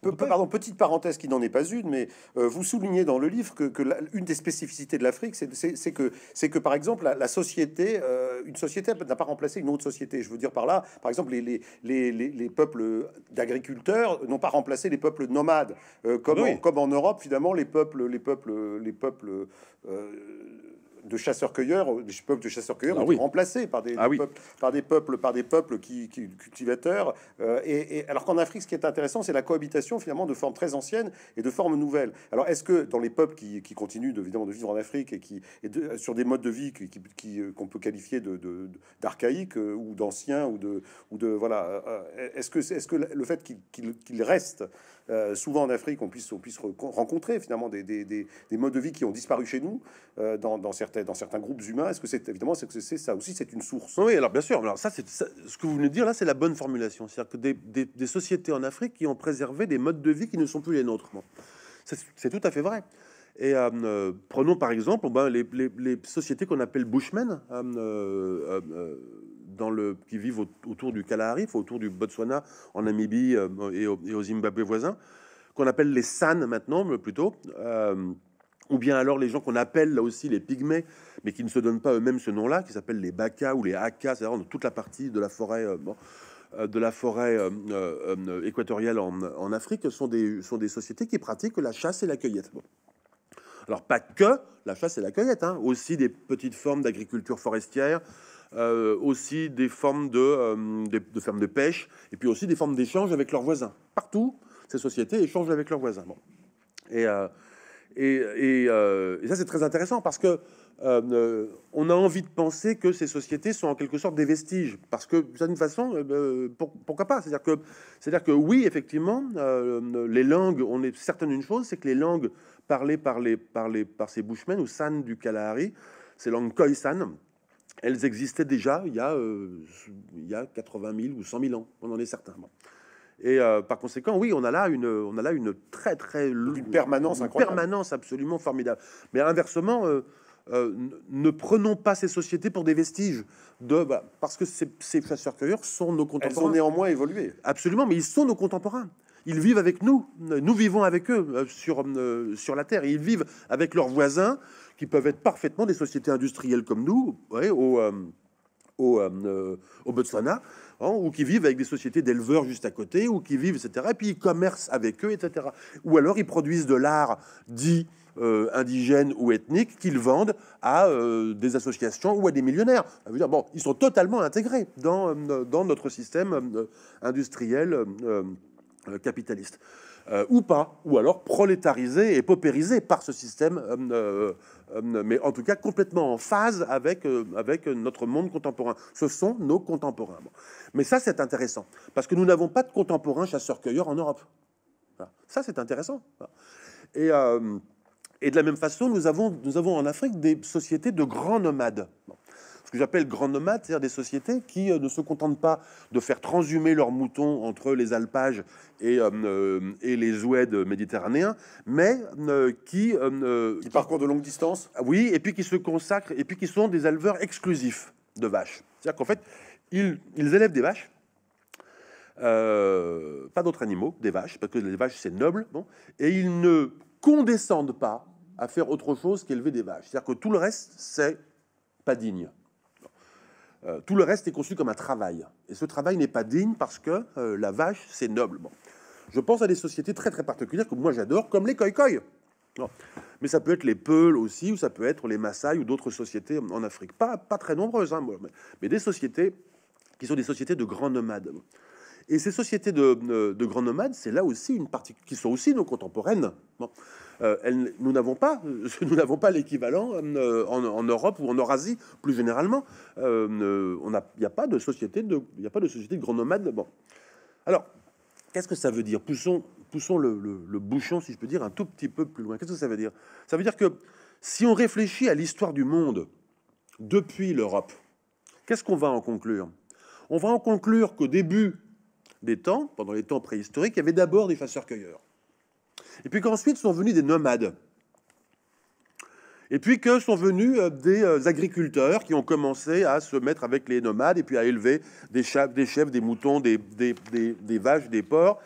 pardon, petite parenthèse qui n'en est pas une, mais euh, vous soulignez dans le livre que, que une des spécificités de l'Afrique, c'est que, c'est que, par exemple, la, société, euh, une société n'a pas remplacé une autre société. Je veux dire par là, par exemple, les, les, peuples d'agriculteurs n'ont pas remplacé les peuples nomades, euh, comme, comme en Europe, finalement, les peuples, les peuples, les peuples de chasseurs-cueilleurs, des peuples de chasseurs-cueilleurs été ah remplacés par des, ah peuples, par des peuples, par des peuples qui, cultivateurs. Euh, et, alors qu'en Afrique, ce qui est intéressant, c'est la cohabitation finalement de formes très anciennes et de formes nouvelles. Alors est-ce que dans les peuples qui, continuent évidemment de vivre en Afrique et qui sur des modes de vie qu'on qui, euh, qu'on peut qualifier de d'archaïque euh, ou d'anciens, ou de ou de voilà, est-ce que est-ce que le fait qu'ils qu'il, restent euh, souvent en Afrique, on puisse, on puisse rencontrer finalement des, modes de vie qui ont disparu chez nous euh, dans, certains, dans certains groupes humains. Est-ce que c'est évidemment, c'est que c'est ça aussi, c'est une source Oui, alors bien sûr. Alors ça, c'est ce que vous venez de dire là, c'est la bonne formulation, c'est-à-dire que des, sociétés en Afrique qui ont préservé des modes de vie qui ne sont plus les nôtres. C'est, tout à fait vrai. Et euh, prenons par exemple ben, les, les, sociétés qu'on appelle bushmen, le, qui vivent autour du Kalahari, autour du Botswana, en Namibie euh, et, au, Zimbabwe voisin, qu'on appelle les San maintenant, euh, plutôt, euh, ou bien alors les gens qu'on appelle là aussi les Pygmées, mais qui ne se donnent pas eux-mêmes ce nom-là, qui s'appellent les Baka ou les Haka, c'est-à-dire dans toute la partie de la forêt. de la forêt équatoriale en, Afrique sont des, sont des sociétés qui pratiquent la chasse et la cueillette. Alors pas que la chasse et la cueillette, hein, aussi des petites formes d'agriculture forestière, euh, aussi des formes de, euh, de fermes de pêche, et puis aussi des formes d'échange avec leurs voisins. Partout, ces sociétés échangent avec leurs voisins. Bon. Et, euh, et, ça, c'est très intéressant parce que on a envie de penser que ces sociétés sont en quelque sorte des vestiges, parce que d'une façon, ben, pourquoi pas C'est-à-dire que, c'est-à-dire que oui, effectivement, les langues, on est certain d'une chose, c'est que les langues parlées par les, par les, par ces Bushmen ou San du Kalahari, ces langues Khoisan, elles existaient déjà il y, a, 80 euh, 000 ou 100 000 ans, on en est certain. Et euh, par conséquent, oui, on a là une, on a là une très très une permanence, permanence absolument formidable. Mais inversement, euh, ne prenons pas ces sociétés pour des vestiges de bah, parce que ces, chasseurs cueilleurs sont nos contemporains. Elles ont néanmoins évolué. Absolument, mais ils sont nos contemporains. Ils vivent avec nous, nous vivons avec eux sur, sur la terre. Ils vivent avec leurs voisins qui peuvent être parfaitement des sociétés industrielles comme nous, euh, euh, euh, au, Botswana, hein, ou qui vivent avec des sociétés d'éleveurs juste à côté, ou qui vivent, etc. Et puis ils commercent avec eux, etc. Ou alors ils produisent de l'art dit indigène ou ethnique, qu'ils vendent à des associations ou à des millionnaires. bon, ils sont totalement intégrés dans, notre système industriel capitaliste. Euh, ou pas, ou alors prolétarisé et paupérisé par ce système, euh, euh, mais en tout cas complètement en phase avec, avec notre monde contemporain. Ce sont nos contemporains. Mais ça, c'est intéressant, parce que nous n'avons pas de contemporains chasseurs-cueilleurs en Europe. Ça, c'est intéressant. Et, de la même façon, nous avons, nous avons en Afrique des sociétés de grands nomades ce que j'appelle grand nomade, c'est-à-dire des sociétés qui euh, ne se contentent pas de faire transhumer leurs moutons entre les alpages et, euh, euh, et les ouèdes méditerranéens, mais qui, qui parcourent de longues distances. Ah oui, et puis qui se consacrent, et puis qui sont des éleveurs exclusifs de vaches. C'est-à-dire qu'en fait, ils, ils élèvent des vaches. pas d'autres animaux, des vaches, parce que les vaches c'est noble, bon, et ils ne condescendent pas à faire autre chose qu'élever des vaches. C'est-à-dire que tout le reste c'est pas digne. Euh, tout le reste est conçu comme un travail. Et ce travail n'est pas digne parce que euh, la vache, c'est noble. Je pense à des sociétés très très particulières que moi j'adore, comme les Khoikhoi. Mais ça peut être les Peuls aussi, ou ça peut être les Maasai ou d'autres sociétés en Afrique. Pas, pas très nombreuses, hein, mais des sociétés qui sont des sociétés de grands nomades. Et ces sociétés de, grands nomades, c'est là aussi une partie qui sont aussi nos contemporaines. Bon. Euh, nous n'avons pas, euh, nous n'avons pas l'équivalent euh, en, Europe ou en Eurasie plus généralement. on il n'y a pas de société de, il a pas de société de grands nomades. Bon, alors qu'est-ce que ça veut dire Poussons, poussons le, bouchon, si je peux dire, un tout petit peu plus loin. Qu'est-ce que ça veut dire Ça veut dire que si on réfléchit à l'histoire du monde depuis l'Europe, qu'est-ce qu'on va en conclure On va en conclure qu'au début des temps, pendant les temps préhistoriques, il y avait d'abord des chasseurs-cueilleurs. Et puis qu'ensuite sont venus des nomades. Et puis que sont venus euh, des euh, agriculteurs qui ont commencé à se mettre avec les nomades et puis à élever des chefs, des, des moutons, des, vaches, des porcs,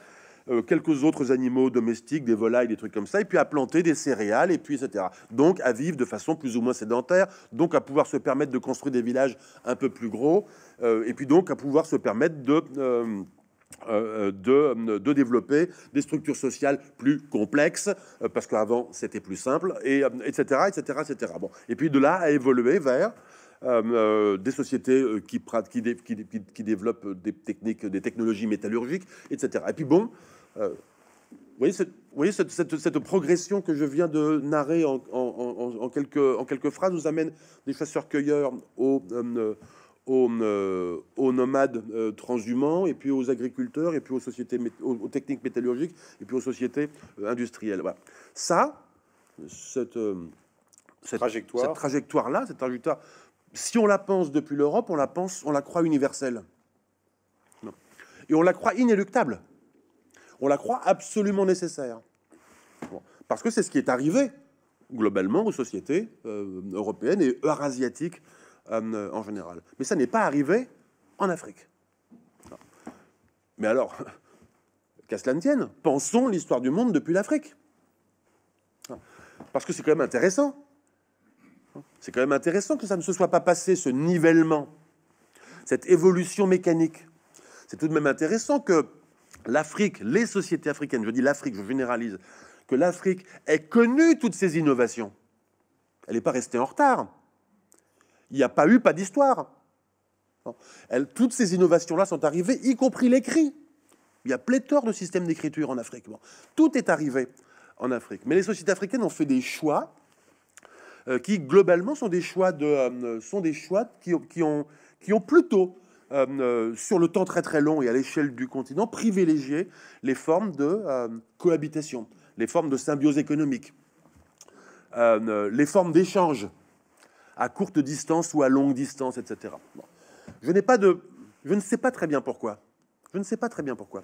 euh, quelques autres animaux domestiques, des volailles, des trucs comme ça, et puis à planter des céréales, et puis etc. Donc à vivre de façon plus ou moins sédentaire, donc à pouvoir se permettre de construire des villages un peu plus gros, et puis donc à pouvoir se permettre de... Euh, de, euh, de, développer des structures sociales plus complexes, euh, parce qu'avant c'était plus simple, et, etc., etc., etc. Bon. Et puis de là à évoluer vers des sociétés qui, qui, qui, qui, développent des techniques, des technologies métallurgiques, etc. Et puis bon, vous voyez, cette, voyez cette, cette, progression que je viens de narrer en, en, en, en quelques, phrases nous amène des chasseurs-cueilleurs au... Euh, aux, nomades euh, transhumants, et puis aux agriculteurs, et puis aux sociétés, aux, techniques métallurgiques, et puis aux sociétés euh, industrielles. Voilà. Ça, cette, cette trajectoire, cette trajectoire là, cette trajectoire, si on la pense depuis l'Europe, on la pense, on la croit universelle, et on la croit inéluctable, on la croit absolument nécessaire, parce que c'est ce qui est arrivé globalement aux sociétés européennes et eurasiatiques euh, en général. Mais ça n'est pas arrivé en Afrique. Mais alors, qu'à cela ne tienne, pensons l'histoire du monde depuis l'Afrique. Parce que c'est quand même intéressant. C'est quand même intéressant que ça ne se soit pas passé, ce nivellement, cette évolution mécanique. C'est tout de même intéressant que l'Afrique, les sociétés africaines, je dis l'Afrique, je généralise, que l'Afrique ait connu toutes ces innovations. Elle n'est pas restée en retard. Il n'y a pas eu pas d'histoire. Toutes ces innovations-là sont arrivées, y compris l'écrit. Il y a pléthore de systèmes d'écriture en Afrique. tout est arrivé en Afrique. Mais les sociétés africaines ont fait des choix euh, qui, globalement, sont des choix, de, euh, sont des choix qui, ont, qui ont plutôt, euh, sur le temps très très long et à l'échelle du continent, privilégié les formes de cohabitation, les formes de symbiose économique, les formes d'échange à courte distance ou à longue distance, etc. Je n'ai pas de, je ne sais pas très bien pourquoi. Je ne sais pas très bien pourquoi.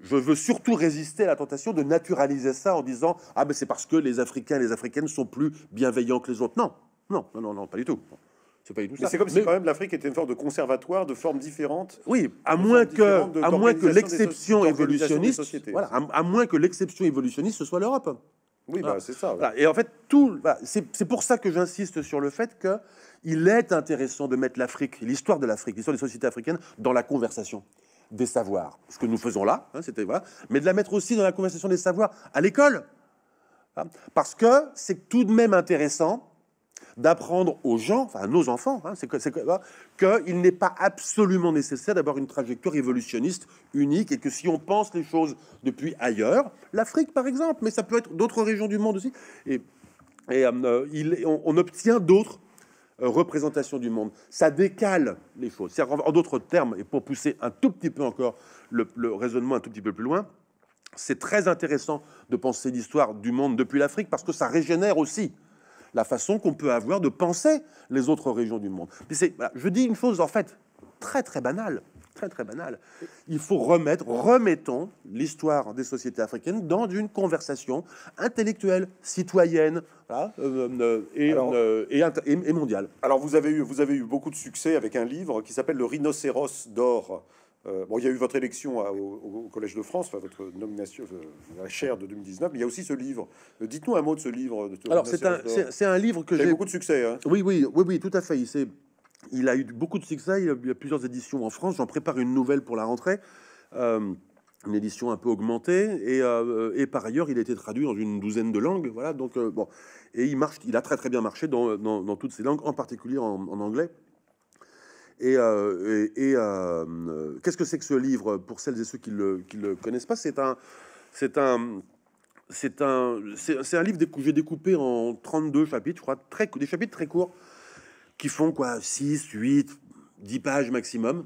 Je veux surtout résister à la tentation de naturaliser ça en disant ah mais c'est parce que les Africains et les Africaines sont plus bienveillants que les autres. Non, non, non, non, pas du tout. C'est pas du tout C'est comme si quand même l'Afrique était une forme de conservatoire, de formes différentes. Oui, à moins que, à moins que l'exception évolutionniste, voilà, à moins que l'exception évolutionniste, ce soit l'Europe. Oui, ah. bah, c'est ça. Et en fait, tout, bah, c'est pour ça que j'insiste sur le fait que est intéressant de mettre l'Afrique, l'histoire de l'Afrique, l'histoire des sociétés africaines dans la conversation des savoirs, ce que nous faisons là, hein, c'était voilà, mais de la mettre aussi dans la conversation des savoirs à l'école, hein, parce que c'est tout de même intéressant d'apprendre aux gens, enfin à nos enfants, hein, c'est que, hein, qu'il n'est pas absolument nécessaire d'avoir une trajectoire évolutionniste unique et que si on pense les choses depuis ailleurs, l'Afrique par exemple, mais ça peut être d'autres régions du monde aussi, et, euh, euh, on, obtient d'autres euh, représentations du monde. Ça décale les choses. En d'autres termes, et pour pousser un tout petit peu encore le raisonnement un tout petit peu plus loin, c'est très intéressant de penser l'histoire du monde depuis l'Afrique parce que ça régénère aussi la façon qu'on peut avoir de penser les autres régions du monde. Mais c'est, je dis une chose en fait très très banale, très très banale. Il faut remettre, remettons l'histoire des sociétés africaines dans une conversation intellectuelle, citoyenne euh, euh, euh, et, et, mondiale. Alors vous avez eu vous avez eu beaucoup de succès avec un livre qui s'appelle Le rhinocéros d'or euh, bon, il y a eu votre élection au, Collège de France, votre nomination, euh, à la chaire de 2019, mais il y a aussi ce livre. Euh, dites-nous un mot de ce livre. Alors, c'est un, livre que j'ai... beaucoup de succès. Hein. Oui, oui, oui, oui, tout à fait. Il, a eu beaucoup de succès, il y a plusieurs éditions en France. J'en prépare une nouvelle pour la rentrée. une édition un peu augmentée et, par ailleurs il a été traduit dans une douzaine de langues voilà donc bon et il marche il a très très bien marché dans, toutes ces langues en particulier en anglais et, euh, euh, qu'est-ce que c'est que ce livre pour celles et ceux qui le, le connaissent pas C'est un, c'est un, c'est un, c'est un livre que j'ai découpé en 32 chapitres, je crois, très, des chapitres très courts qui font quoi 6, 8, 10 pages maximum,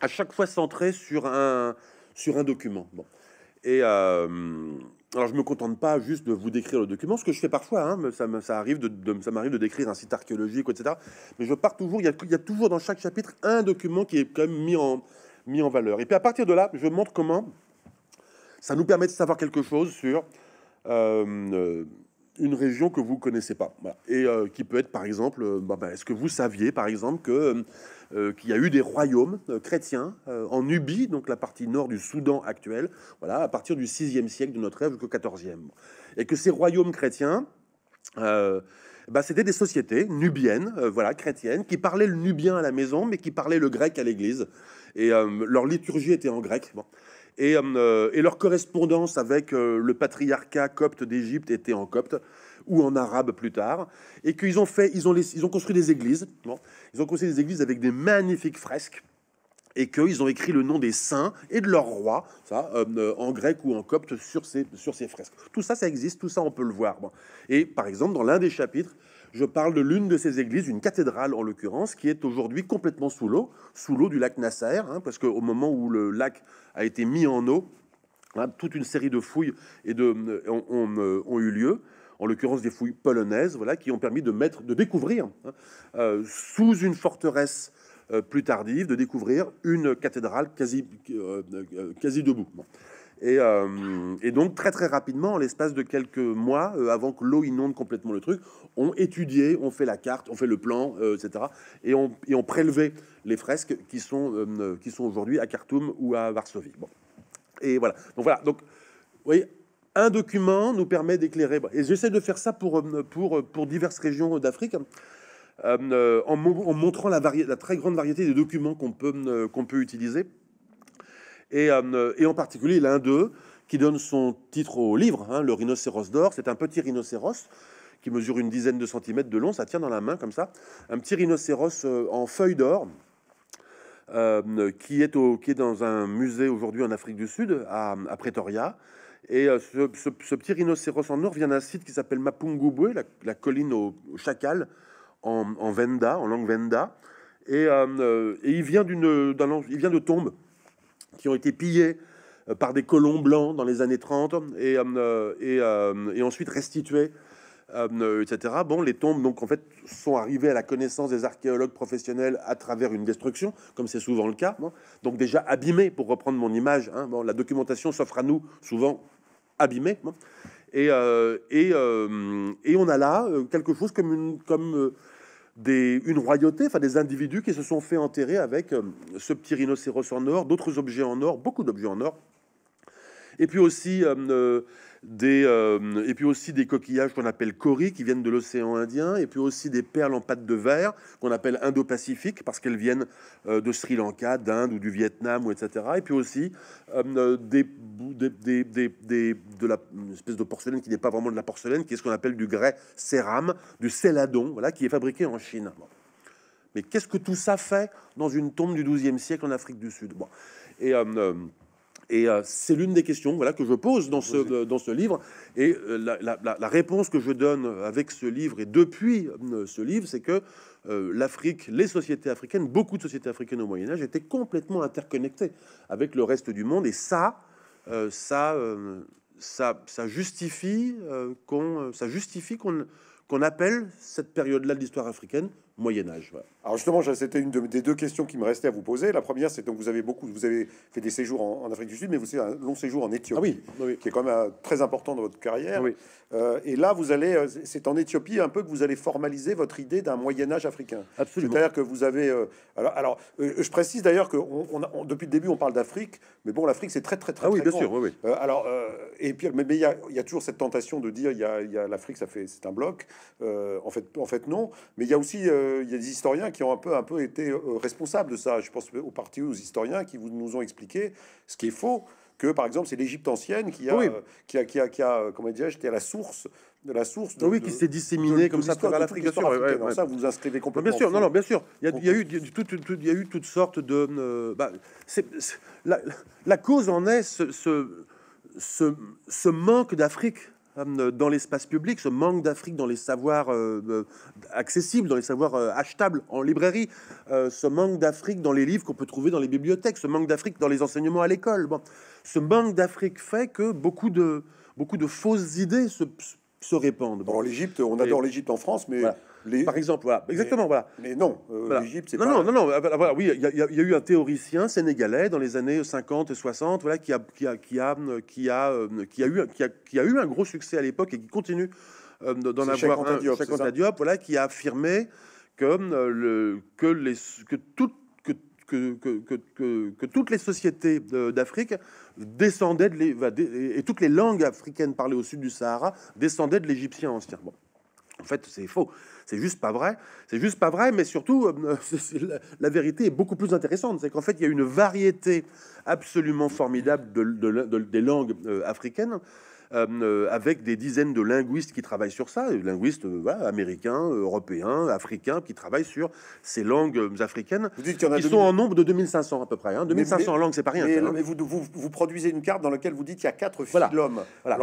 à chaque fois centré sur un, sur un document. Bon. Et euh, alors, je me contente pas juste de vous décrire le document, ce que je fais parfois. Hein, ça m'arrive ça arrive de, ça m'arrive de décrire un site archéologique, etc. Mais je pars toujours. Il y, a, toujours dans chaque chapitre un document qui est quand même mis en mis en valeur. Et puis à partir de là, je montre comment ça nous permet de savoir quelque chose sur euh, euh, une région que vous connaissez pas. Et euh, qui peut être, par exemple, euh, bah, bah, est-ce que vous saviez, par exemple, que euh, qu'il y a eu des royaumes chrétiens en Nubie, donc la partie nord du Soudan actuel, voilà, à partir du 6 siècle de notre ère jusqu'au 14e. Et que ces royaumes chrétiens, bah, c'était des sociétés nubiennes, voilà, chrétiennes, qui parlaient le nubien à la maison, mais qui parlaient le grec à l'église. Et leur liturgie était en grec. Euh, euh, et, leur correspondance avec euh, le patriarcat copte d'Égypte était en copte ou en arabe plus tard, et qu'ils ont fait, ils ont, ont construit des églises. ils ont construit des églises avec des magnifiques fresques et qu'ils ont écrit le nom des saints et de leur roi, ça, en grec ou en copte, sur ces, fresques. Tout ça, ça existe, tout ça, on peut le voir. Et par exemple, dans l'un des chapitres, je parle de l'une de ces églises, une cathédrale en l'occurrence, qui est aujourd'hui complètement sous l'eau, sous l'eau du lac Nasser, hein, parce qu'au moment où le lac a été mis en eau, hein, toute une série de fouilles et de, euh, euh, ont, eu lieu en l'occurrence des fouilles polonaises, voilà, qui ont permis de mettre, de découvrir, hein, euh, sous une forteresse plus tardive, de découvrir une cathédrale quasi, debout. Et, euh, et, donc, très très rapidement, en l'espace de quelques mois, euh, avant que l'eau inonde complètement le truc, on étudiait, on fait la carte, on fait le plan, euh, etc. Et on, et prélevait les fresques qui sont, qui sont aujourd'hui à Khartoum ou à Varsovie. Bon. Et voilà. Donc, voilà. Donc, vous voyez, un document nous permet d'éclairer. Et j'essaie de faire ça pour, pour, pour diverses régions d'Afrique. Hein. en, montrant la, la, très grande variété des documents qu'on peut, qu'on peut utiliser. Euh, et, en particulier, l'un d'eux, qui donne son titre au livre, hein, Le rhinocéros d'or. C'est un petit rhinocéros qui mesure une dizaine de centimètres de long. Ça tient dans la main comme ça. Un petit rhinocéros euh, en feuille d'or. Euh, qui, est qui dans un musée aujourd'hui en Afrique du Sud, à, Pretoria. Et ce, petit rhinocéros en or vient d'un site qui s'appelle Mapungubwe, la, la, colline au, chacal, en, Venda, en langue Venda. Et, il, vient d'une, il vient de tombes qui ont été pillés euh, par des colons blancs dans les années 30 et, euh, euh, et, ensuite restitués, etc. Bon, les tombes, donc, en fait, sont arrivées à la connaissance des archéologues professionnels à travers une destruction, comme c'est souvent le cas. Hein. Donc, déjà abîmées, pour reprendre mon image, hein. bon, la documentation s'offre à nous souvent abîmée. Hein. Et, et, et, on a là quelque chose comme une. Comme, une royauté, enfin des individus qui se sont fait enterrer avec euh, ce petit rhinocéros en or, d'autres objets en or, beaucoup d'objets en or. Et puis aussi euh, euh, des, euh, et puis aussi des coquillages qu'on appelle cori qui viennent de l'océan Indien, et puis aussi des perles en pâte de verre qu'on appelle indo-pacifique parce qu'elles viennent euh, de Sri Lanka, d'Inde ou du Vietnam, ou etc. Et puis aussi euh, des, des, des, de la une espèce de porcelaine qui n'est pas vraiment de la porcelaine, qui est ce qu'on appelle du grès céram, du céladon, voilà, qui est fabriqué en Chine. Mais qu'est-ce que tout ça fait dans une tombe du 12e siècle en Afrique du Sud bon. Et et euh, c'est l'une des questions que je pose dans ce, euh, livre. Et euh, la, réponse que je donne avec ce livre et depuis ce livre, c'est que l'Afrique, les sociétés africaines, beaucoup de sociétés africaines au Moyen Âge étaient complètement interconnectées avec le reste du monde. Et ça, ça, justifie qu'on appelle cette période-là de l'histoire africaine Moyen Âge. Alors justement, c'était une des deux questions qui me restait à vous poser. La première, c'est donc vous avez beaucoup, vous avez fait des séjours en, Afrique du Sud, mais vous avez un long séjour en Éthiopie, ah bah qui est quand même euh, très important dans votre carrière. Euh, et là, vous allez, euh, c'est en Éthiopie un peu que vous allez formaliser votre idée d'un Moyen Âge africain. Absolument. C'est-à-dire que vous avez, alors, alors je précise d'ailleurs que on, depuis le début, on parle d'Afrique, mais bon, l'Afrique, c'est très très très. Ah oui, bien sûr. alors, et puis, mais il y, a toujours cette tentation de dire, il y a l'Afrique, ça fait, c'est un bloc. en fait, en fait, non. Mais il y a aussi il euh, y a des historiens qui ont un peu, un peu été euh, responsables de ça. Je pense aux partis, aux historiens qui vous, nous ont expliqué ce qui est faux. Que, par exemple, c'est l'Égypte ancienne qui a, euh, qui a, qui a, qui a, comment dire, à la source de la source. oui, qui s'est disséminée comme ça par l'Afrique. Ça, vous, inscrivez bah, complètement. Bien sûr, non, bien sûr. Il y, a, eu, il y a eu toutes sortes de. Bah, la, cause en est ce, ce, ce manque d'Afrique. Euh, dans l'espace public, ce manque d'Afrique dans les savoirs euh, euh, accessibles, dans les savoirs achetables en librairie, ce manque d'Afrique dans les livres qu'on peut trouver dans les bibliothèques, ce manque d'Afrique dans les enseignements à l'école. Bon, ce manque d'Afrique fait que beaucoup de, beaucoup de fausses idées se, se répandent. Bon, l'Égypte, on adore l'Égypte en France, mais par exemple. Voilà. Exactement, voilà. Mais non, euh, l'Égypte, c'est non, pas... Non, non, non, ah, voilà, oui, il y, a eu un théoricien sénégalais dans les années 50 et 60, voilà, qui a, qui a, qui a, euh, qui a, euh, qui a eu, qui a, qui a eu un gros succès à l'époque et qui continue dans d'en avoir un, Diop, voilà, qui a affirmé que, le, que, les, que toutes que, que, que, que, toutes les sociétés d'Afrique descendaient de les, et toutes les langues africaines parlées au sud du Sahara descendaient de l'égyptien ancien. Bon. En fait, c'est faux. C'est juste pas vrai. C'est juste pas vrai, mais surtout, euh, la, vérité est beaucoup plus intéressante. C'est qu'en fait, il y a une variété absolument formidable de, des langues euh, africaines. Euh, avec des dizaines de linguistes qui travaillent sur ça, linguistes américains, européens, africains, qui travaillent sur ces langues africaines. Vous dites y en a Ils sont en nombre de 2500 à peu près. Hein. 2500 langues, c'est pas rien. Mais, hein. vous, vous, produisez une carte dans laquelle vous dites qu'il y a quatre voilà. de l'homme. Voilà.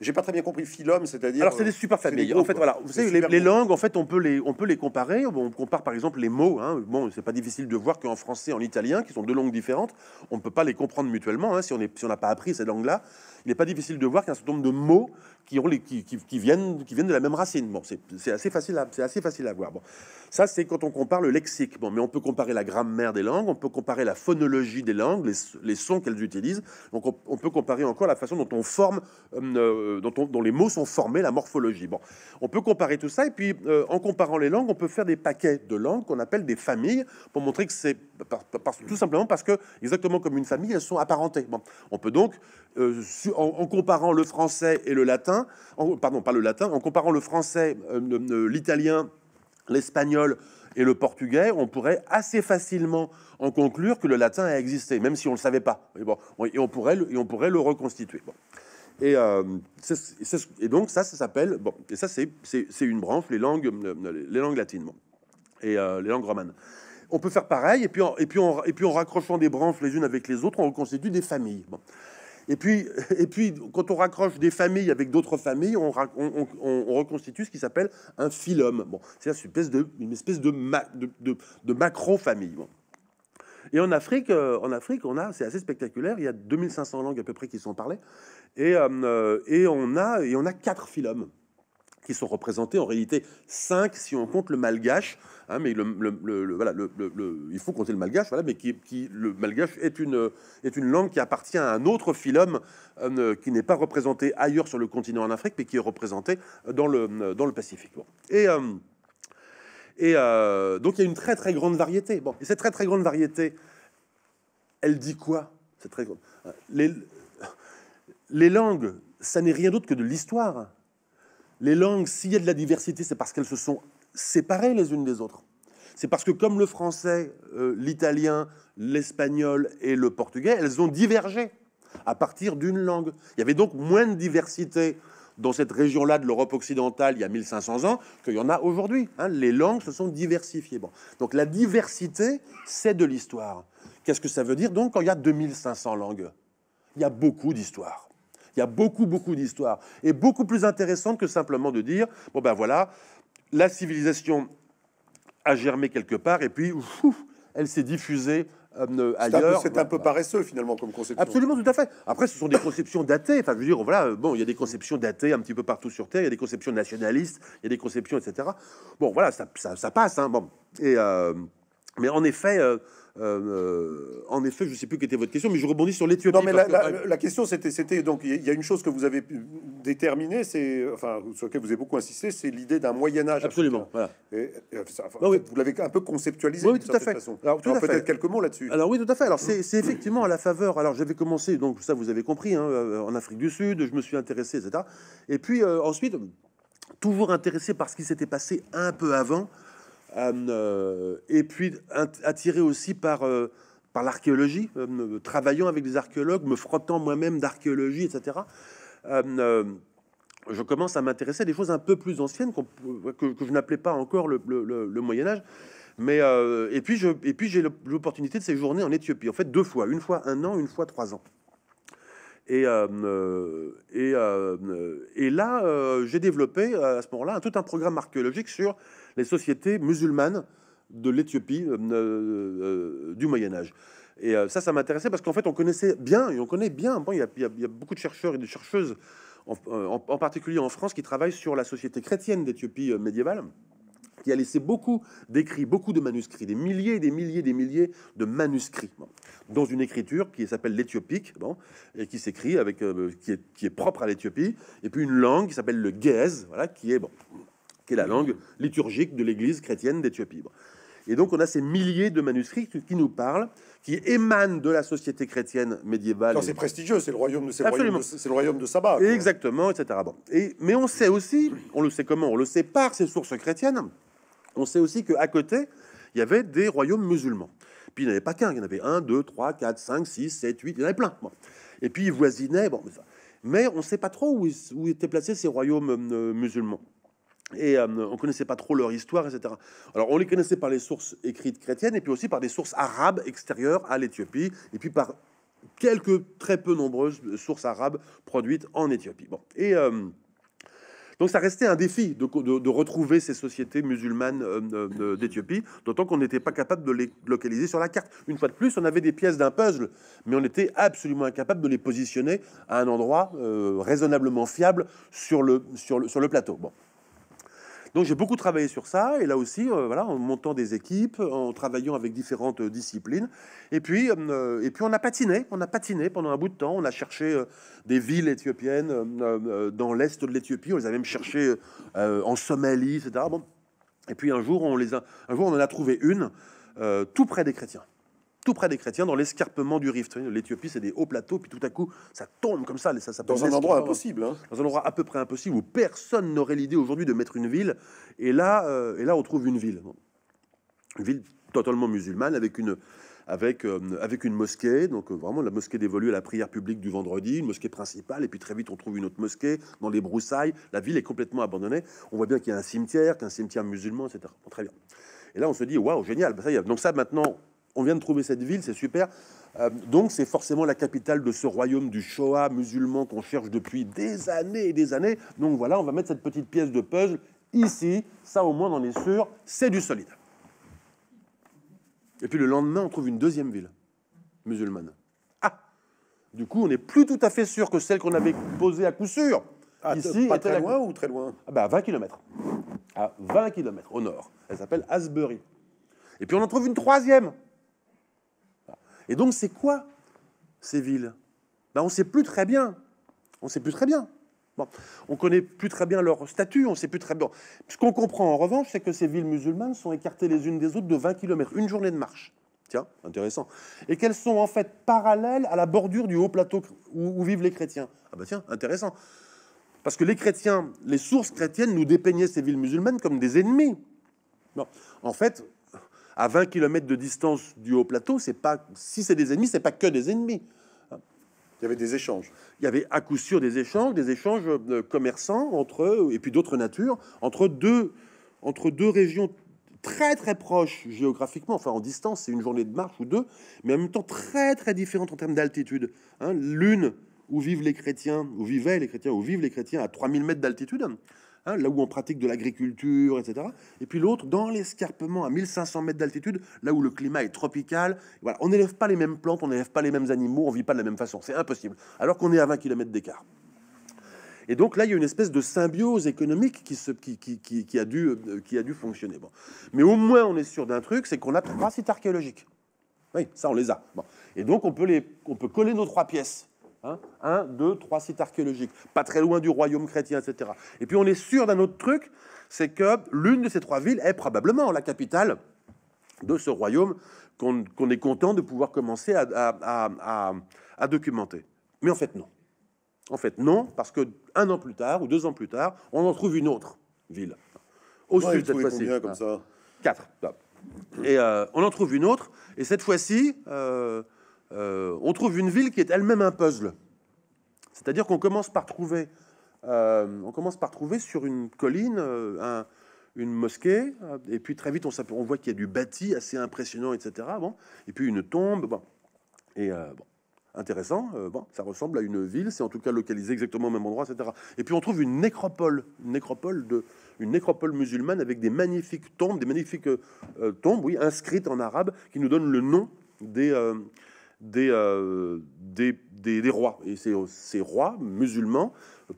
J'ai pas très bien compris philom, c'est-à-dire. Alors c'est des euh, super familles. en fait, voilà, vous savez, les, langues, en fait, on peut les, on peut les comparer. On compare par exemple les mots. Hein. Bon, c'est pas difficile de voir qu'en français, en italien, qui sont deux langues différentes, on ne peut pas les comprendre mutuellement. Hein. Si on n'a pas appris ces langues-là, il n'est pas difficile de voir qu'un certain nombre de mots qui, ont les, qui, viennent, qui viennent de la même racine. Bon, c'est assez, facile à, assez facile à voir. Bon. Ça, c'est quand on compare le lexique. Bon, mais on peut comparer la grammaire des langues, on peut comparer la phonologie des langues, les, sons qu'elles utilisent. Donc, on, peut comparer encore la façon dont on forme, euh, euh, dont, les mots sont formés, la morphologie. Bon, on peut comparer tout ça. Et puis, euh, en comparant les langues, on peut faire des paquets de langues qu'on appelle des familles pour montrer que c'est tout simplement parce que, exactement comme une famille, elles sont apparentées. Bon. On peut donc, euh, en, comparant le français et le latin, pardon, pas le latin, en comparant le français, euh, l'italien, l'espagnol et le portugais, on pourrait assez facilement en conclure que le latin a existé, même si on ne le savait pas. Et, bon, et, on, pourrait le, et on pourrait le reconstituer. Et, euh, et, donc ça, ça s'appelle... Bon, et ça, c'est une branche, les langues, les langues latines, et les langues romanes on peut faire pareil, et puis, en, et, puis et puis en raccrochant des branches les unes avec les autres, on reconstitue des familles. Et, puis, et puis, quand on raccroche des familles avec d'autres familles, on, reconstitue ce qui s'appelle un phylum. Bon, c'est une espèce de, espèce de, de, macro-famille. Et en Afrique, euh, en Afrique, on a, c'est assez spectaculaire, il y a 2500 langues à peu près qui sont parlées, et, euh, euh, et, on, a, et on a quatre phylums qui sont représentés en réalité cinq, si on compte le malgache. Hein, mais le, le, il faut compter le malgache, voilà, mais qui, qui, le malgache est une, est une langue qui appartient à un autre phylum euh, qui n'est pas représenté ailleurs sur le continent en Afrique, mais qui est représenté dans le, dans le Pacifique. Et. Euh, et euh, donc il y a une très très grande variété. Bon, et cette très très grande variété, elle dit quoi c'est très les, les langues, ça n'est rien d'autre que de l'histoire. Les langues, s'il y a de la diversité, c'est parce qu'elles se sont séparées les unes des autres. C'est parce que comme le français, euh, l'italien, l'espagnol et le portugais, elles ont divergé à partir d'une langue. Il y avait donc moins de diversité dans cette région-là de l'Europe occidentale il y a 1500 ans qu'il y en a aujourd'hui. Hein. Les langues se sont diversifiées. Donc la diversité, c'est de l'histoire. Qu'est-ce que ça veut dire donc quand il y a 2500 langues Il y a beaucoup d'histoires. Il y a beaucoup, beaucoup d'histoires. Et beaucoup plus intéressante que simplement de dire, bon ben voilà, la civilisation a germé quelque part et puis elle s'est diffusée euh, ailleurs. c'est un, peu bah, paresseux finalement comme conception. Absolument, tout à fait. Après, ce sont des conceptions datées. Enfin, je veux dire, voilà, bon, il y a des conceptions datées un petit peu partout sur Terre. Il y a des conceptions nationalistes, il y a des conceptions, etc. Bon, voilà, ça, ça, passe. Hein, bon. Et, euh, mais en effet, euh, euh, euh, en effet, je ne sais plus quelle était votre question, mais je rebondis sur l'étude Non, mais la, question, c'était donc il y a une chose que vous avez déterminée, c'est enfin sur laquelle vous avez beaucoup insisté, c'est l'idée d'un Moyen Âge. Absolument. Voilà. Vous l'avez un peu conceptualisé. Oui, tout à fait. Façon. Alors, peut-être quelques mots là-dessus. Alors oui, tout à fait. Alors c'est effectivement à la faveur. Alors j'avais commencé, donc ça vous avez compris, hein, euh, en Afrique du Sud, je me suis intéressé, etc. Et puis ensuite, toujours intéressé par ce qui s'était passé un peu avant. Hum, euh, et puis attiré aussi par euh, par l'archéologie, hum, travaillant avec des archéologues, me frottant moi-même d'archéologie, etc. Hum, euh, je commence à m'intéresser à des choses un peu plus anciennes que, que, je n'appelais pas encore le, le, Moyen Âge. Mais et puis je et puis j'ai l'opportunité de séjourner en Éthiopie. En fait, deux fois, une fois un an, une fois trois ans. Et et, et là, j'ai développé à ce moment-là tout un programme archéologique sur les sociétés musulmanes de l'Éthiopie euh, euh, euh, du Moyen Âge. Et ça, ça m'intéressait parce qu'en fait, on connaissait bien, et on connaît bien, bon, il, y a, beaucoup de chercheurs et de chercheuses, en, particulier en France, qui travaillent sur la société chrétienne d'Éthiopie médiévale qui a laissé beaucoup d'écrits, beaucoup de manuscrits, des milliers et des milliers des milliers de manuscrits, dans une écriture qui s'appelle l'éthiopique, bon, et qui s'écrit avec, qui, est, propre à l'Éthiopie, et puis une langue qui s'appelle le gaze, voilà, qui est bon, qui est la langue liturgique de l'Église chrétienne d'Éthiopie. Et donc on a ces milliers de manuscrits qui nous parlent, qui émanent de la société chrétienne médiévale. C'est prestigieux, c'est le royaume de, c'est le royaume de Saba. Exactement, etc. Et, mais on sait aussi, on le sait comment, on le sait par ces sources chrétiennes, on sait aussi qu'à côté, il y avait des royaumes musulmans. Puis il n'y en avait pas qu'un, il y en avait un, deux, trois, quatre, cinq, six, sept, huit, il y en avait plein. Et puis ils voisinaient, bon, mais, on sait pas trop où, étaient placés ces royaumes euh, musulmans et euh, on connaissait pas trop leur histoire, etc. Alors on les connaissait par les sources écrites chrétiennes et puis aussi par des sources arabes extérieures à l'Éthiopie et puis par quelques très peu nombreuses sources arabes produites en Éthiopie. Bon et euh, donc ça restait un défi de, retrouver ces sociétés musulmanes euh, d'Éthiopie, d'autant qu'on n'était pas capable de les localiser sur la carte. Une fois de plus, on avait des pièces d'un puzzle, mais on était absolument incapable de les positionner à un endroit raisonnablement fiable sur le, sur le plateau. Bon. Donc j'ai beaucoup travaillé sur ça, et là aussi, euh, voilà, en montant des équipes, en travaillant avec différentes euh, disciplines, et puis, euh, et puis on a patiné, on a patiné pendant un bout de temps, on a cherché des villes éthiopiennes dans l'est de l'Éthiopie, on les a même cherchées en Somalie, etc. Et puis un jour, on les un jour, on en a trouvé une tout près des chrétiens tout près des chrétiens, dans l'escarpement du rift. L'Éthiopie, c'est des hauts plateaux, puis tout à coup, ça tombe comme ça. dans un endroit impossible. Hein. Dans un endroit à peu près impossible où personne n'aurait l'idée aujourd'hui de mettre une ville. Et là, euh, et là, on trouve une ville. Une ville totalement musulmane avec une, avec, euh, avec une mosquée, donc euh, vraiment la mosquée dévolue à la prière publique du vendredi, une mosquée principale, et puis très vite on trouve une autre mosquée dans les broussailles, la ville est complètement abandonnée, on voit bien qu'il y a un cimetière, qu'un cimetière musulman, etc. très bien. Et là on se dit, waouh, génial, donc ça maintenant on vient de trouver cette ville, c'est super. Euh, donc c'est forcément la capitale de ce royaume du Shoah musulman qu'on cherche depuis des années et des années. Donc voilà, on va mettre cette petite pièce de puzzle ici. Ça au moins on en est sûr, c'est du solide. Et puis le lendemain, on trouve une deuxième ville musulmane. Ah Du coup, on n'est plus tout à fait sûr que celle qu'on avait posée à coup sûr. Ah, ici, pas très loin ou très loin ah ben, À 20 km. À 20 km au nord. Elle s'appelle Asbury. Et puis on en trouve une troisième. Et donc, c'est quoi ces villes ben, On sait plus très bien. On sait plus très bien. Bon, on connaît plus très bien leur statut, on sait plus très bien. Ce qu'on comprend en revanche, c'est que ces villes musulmanes sont écartées les unes des autres de 20 km, une journée de marche. Tiens, intéressant. Et qu'elles sont en fait parallèles à la bordure du haut plateau où, vivent les chrétiens. Ah bah tiens, intéressant. Parce que les chrétiens, les sources chrétiennes nous dépeignaient ces villes musulmanes comme des ennemis. Bon, en fait, à 20 km de distance du haut plateau, c'est pas si c'est des ennemis, c'est pas que des ennemis. Il y avait des échanges. Il y avait à coup sûr des échanges, des échanges euh, commerçants entre et puis d'autres natures entre deux entre deux régions très très proches géographiquement, enfin en distance, c'est une journée de marche ou deux, mais en même temps très très différentes en termes d'altitude. Hein. L'une où vivent les chrétiens, où vivaient les chrétiens, où vivent les chrétiens à 3000 mètres d'altitude, Hein, là où on pratique de l'agriculture, etc. Et puis l'autre dans l'escarpement à 1500 mètres d'altitude, là où le climat est tropical. Voilà, on n'élève pas les mêmes plantes, on n'élève pas les mêmes animaux, on vit pas de la même façon, c'est impossible. Alors qu'on est à 20 km d'écart. Et donc là, il y a une espèce de symbiose économique euh, qui, a, dû, fonctionner. Bon. Mais au moins, on est sûr d'un truc, c'est qu'on a trois sites archéologiques. Oui, ça, on les a. Et donc, on peut, les, on peut coller nos trois pièces. Hein. un, deux, trois sites archéologiques, pas très loin du royaume chrétien, etc. Et puis on est sûr d'un autre truc, c'est que l'une de ces trois villes est probablement la capitale de ce royaume qu'on est content de pouvoir commencer à, documenter. Mais en fait, non. En fait, non, parce que un an plus tard ou deux ans plus tard, on en trouve une autre ville. Au sud, cette fois-ci. comme ça Quatre. Et euh, on en trouve une autre, et cette fois-ci. Euh, euh, on trouve une ville qui est elle-même un puzzle. C'est-à-dire qu'on commence par trouver, euh, on commence par trouver sur une colline euh, une mosquée, et puis très vite on, voit qu'il y a du bâti assez impressionnant, etc. Bon, et puis une tombe, bon, et bon, intéressant. bon, ça ressemble à une ville, c'est en tout cas localisé exactement au même endroit, etc. Et puis on trouve une nécropole, une nécropole de, une nécropole musulmane avec des magnifiques tombes, des magnifiques tombes, oui, inscrites en arabe, qui nous donnent le nom des, euh, des, des, des, rois. Et ces, ces, rois musulmans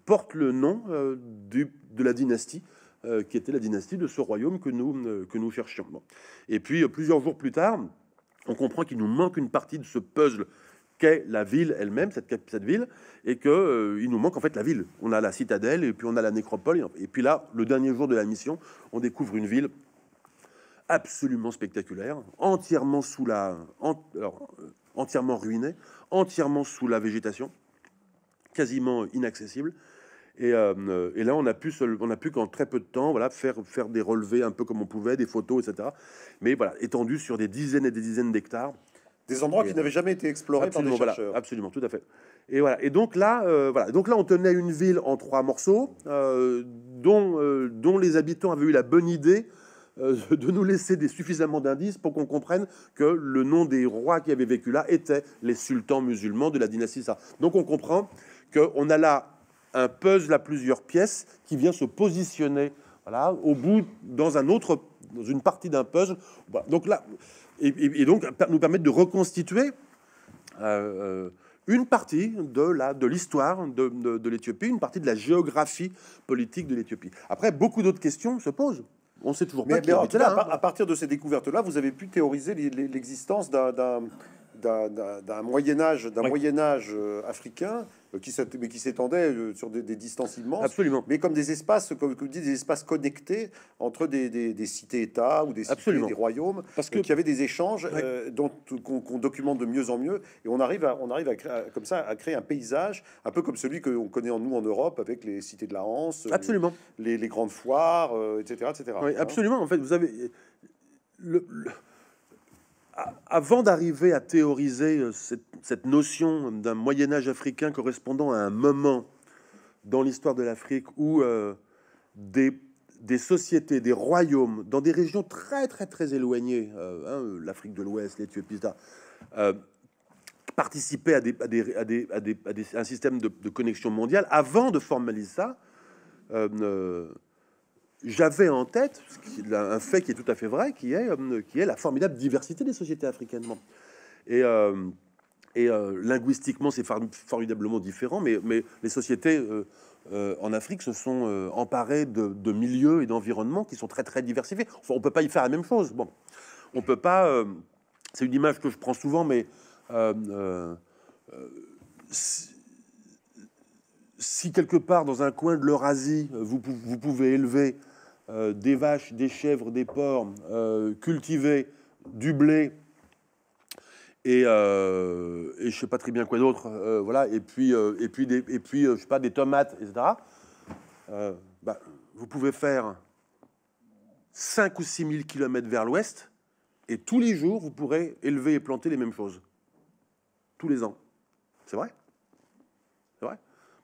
portent le nom euh, du, de la dynastie, euh, qui était la dynastie de ce royaume que nous, que nous cherchions. Et puis, plusieurs jours plus tard, on comprend qu'il nous manque une partie de ce puzzle qu'est la ville elle-même, cette, cette, ville, et que il nous manque en fait la ville. On a la citadelle, et puis on a la nécropole, et puis là, le dernier jour de la mission, on découvre une ville absolument spectaculaire, entièrement sous la, alors, entièrement ruiné, entièrement sous la végétation, quasiment inaccessible. Et, euh, là, on a pu, seul, on a pu qu'en très peu de temps, voilà, faire faire des relevés un peu comme on pouvait, des photos, etc. Mais voilà, étendu sur des dizaines et des dizaines d'hectares, des endroits qui euh, n'avaient jamais été explorés par des absolument, tout à fait. Et voilà. Et donc là, euh, voilà. Donc là, on tenait une ville en trois morceaux, dont les habitants avaient eu la bonne idée euh, de nous laisser des, suffisamment d'indices pour qu'on comprenne que le nom des rois qui avaient vécu là étaient les sultans musulmans de la dynastie ça. Donc on comprend qu'on a là un puzzle à plusieurs pièces qui vient se positionner voilà, au bout dans un autre dans une partie d'un puzzle. Donc là, et, donc nous permettre de reconstituer euh, euh, une partie de l'histoire de, de, de l'Éthiopie, une partie de la géographie politique de l'Éthiopie. Après, beaucoup d'autres questions se posent. On sait toujours pas. à partir de ces découvertes-là, vous avez pu théoriser l'existence d'un d'un Moyen Âge, d'un Moyen Âge euh, africain euh, qui s'étendait euh, sur des, distances immenses, Absolument. mais comme des espaces, comme vous dites, des espaces connectés entre des, cités-États ou des cités, des royaumes, parce que qu'il y avait des échanges dont qu'on documente de mieux en mieux, et on arrive, à, on arrive comme ça à créer un paysage un peu comme celui que connaît en nous en Europe avec les cités de la Hanse, Absolument. Les, grandes foires, etc., etc. Hein absolument. En fait, vous avez le avant d'arriver à théoriser euh, cette, notion d'un Moyen Âge africain correspondant à un moment dans l'histoire de l'Afrique où euh, des, des, sociétés, des royaumes, dans des régions très très très éloignées, euh, hein, l'Afrique de l'Ouest, l'Éthiopie, euh, participaient à, des, un système de, connexion mondiale, avant de formaliser ça, j'avais en tête un fait qui est tout à fait vrai, qui est, euh, qui est la formidable diversité des sociétés africaines. Et, euh, et euh, linguistiquement, c'est formidablement différent, mais, mais les sociétés en Afrique se sont emparées de, milieux et d'environnements qui sont très très diversifiés. On on peut pas y faire la même chose. Bon, on peut pas. c'est une image que je prends souvent, mais si, quelque part dans un coin de l'Eurasie, vous, vous, pouvez élever euh, des vaches, des chèvres, des porcs, euh, cultiver du blé et, euh, et je sais pas très bien quoi d'autre, euh, voilà, et puis, euh, et puis, et puis je sais pas, des tomates, etc. Bah, vous pouvez faire 5 ou 6 000 kilomètres vers l'ouest et tous les jours, vous pourrez élever et planter les mêmes choses. Tous les ans. C'est vrai C'est vrai.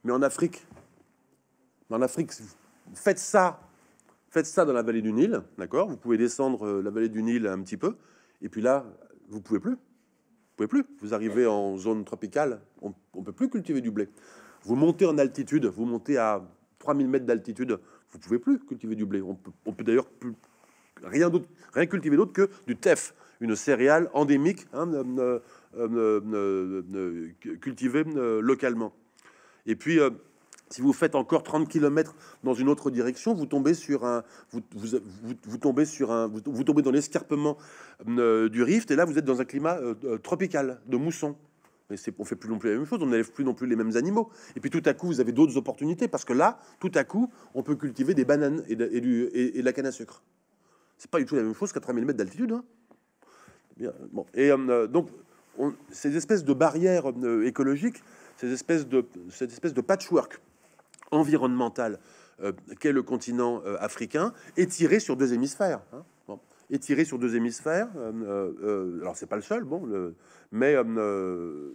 Mais en Afrique, en Afrique, faites ça Faites ça dans la vallée du Nil, d'accord Vous pouvez descendre euh, la vallée du Nil un petit peu, et puis là, vous pouvez plus. Vous pouvez plus. Vous arrivez en zone tropicale, on peut plus cultiver du blé. Vous montez en altitude, vous montez à 3000 mètres d'altitude, vous pouvez plus cultiver du blé. On peut, peut d'ailleurs plus rien d'autre, rien cultiver d'autre que du teff, une céréale endémique hein, euh, cultivée euh, localement. Et puis si vous faites encore 30 km dans une autre direction, vous tombez sur un, vous, tombez sur un, vous, tombez dans l'escarpement euh, du rift, et là vous êtes dans un climat euh, euh, tropical de mousson. Mais on fait plus non plus la même chose, on n'élève plus non plus les mêmes animaux. Et puis tout à coup, vous avez d'autres opportunités parce que là, tout à coup, on peut cultiver des bananes et de, la canne à sucre. C'est pas du tout la même chose qu'à 3000 mètres d'altitude. Hein. Eh et donc, ces espèces de barrières écologiques, ces espèces de, cette espèce de patchwork environnemental euh, qu'est le continent euh, africain africain, tiré sur deux hémisphères. Hein, bon, étiré sur deux hémisphères, euh, alors c'est pas le seul, bon, mais,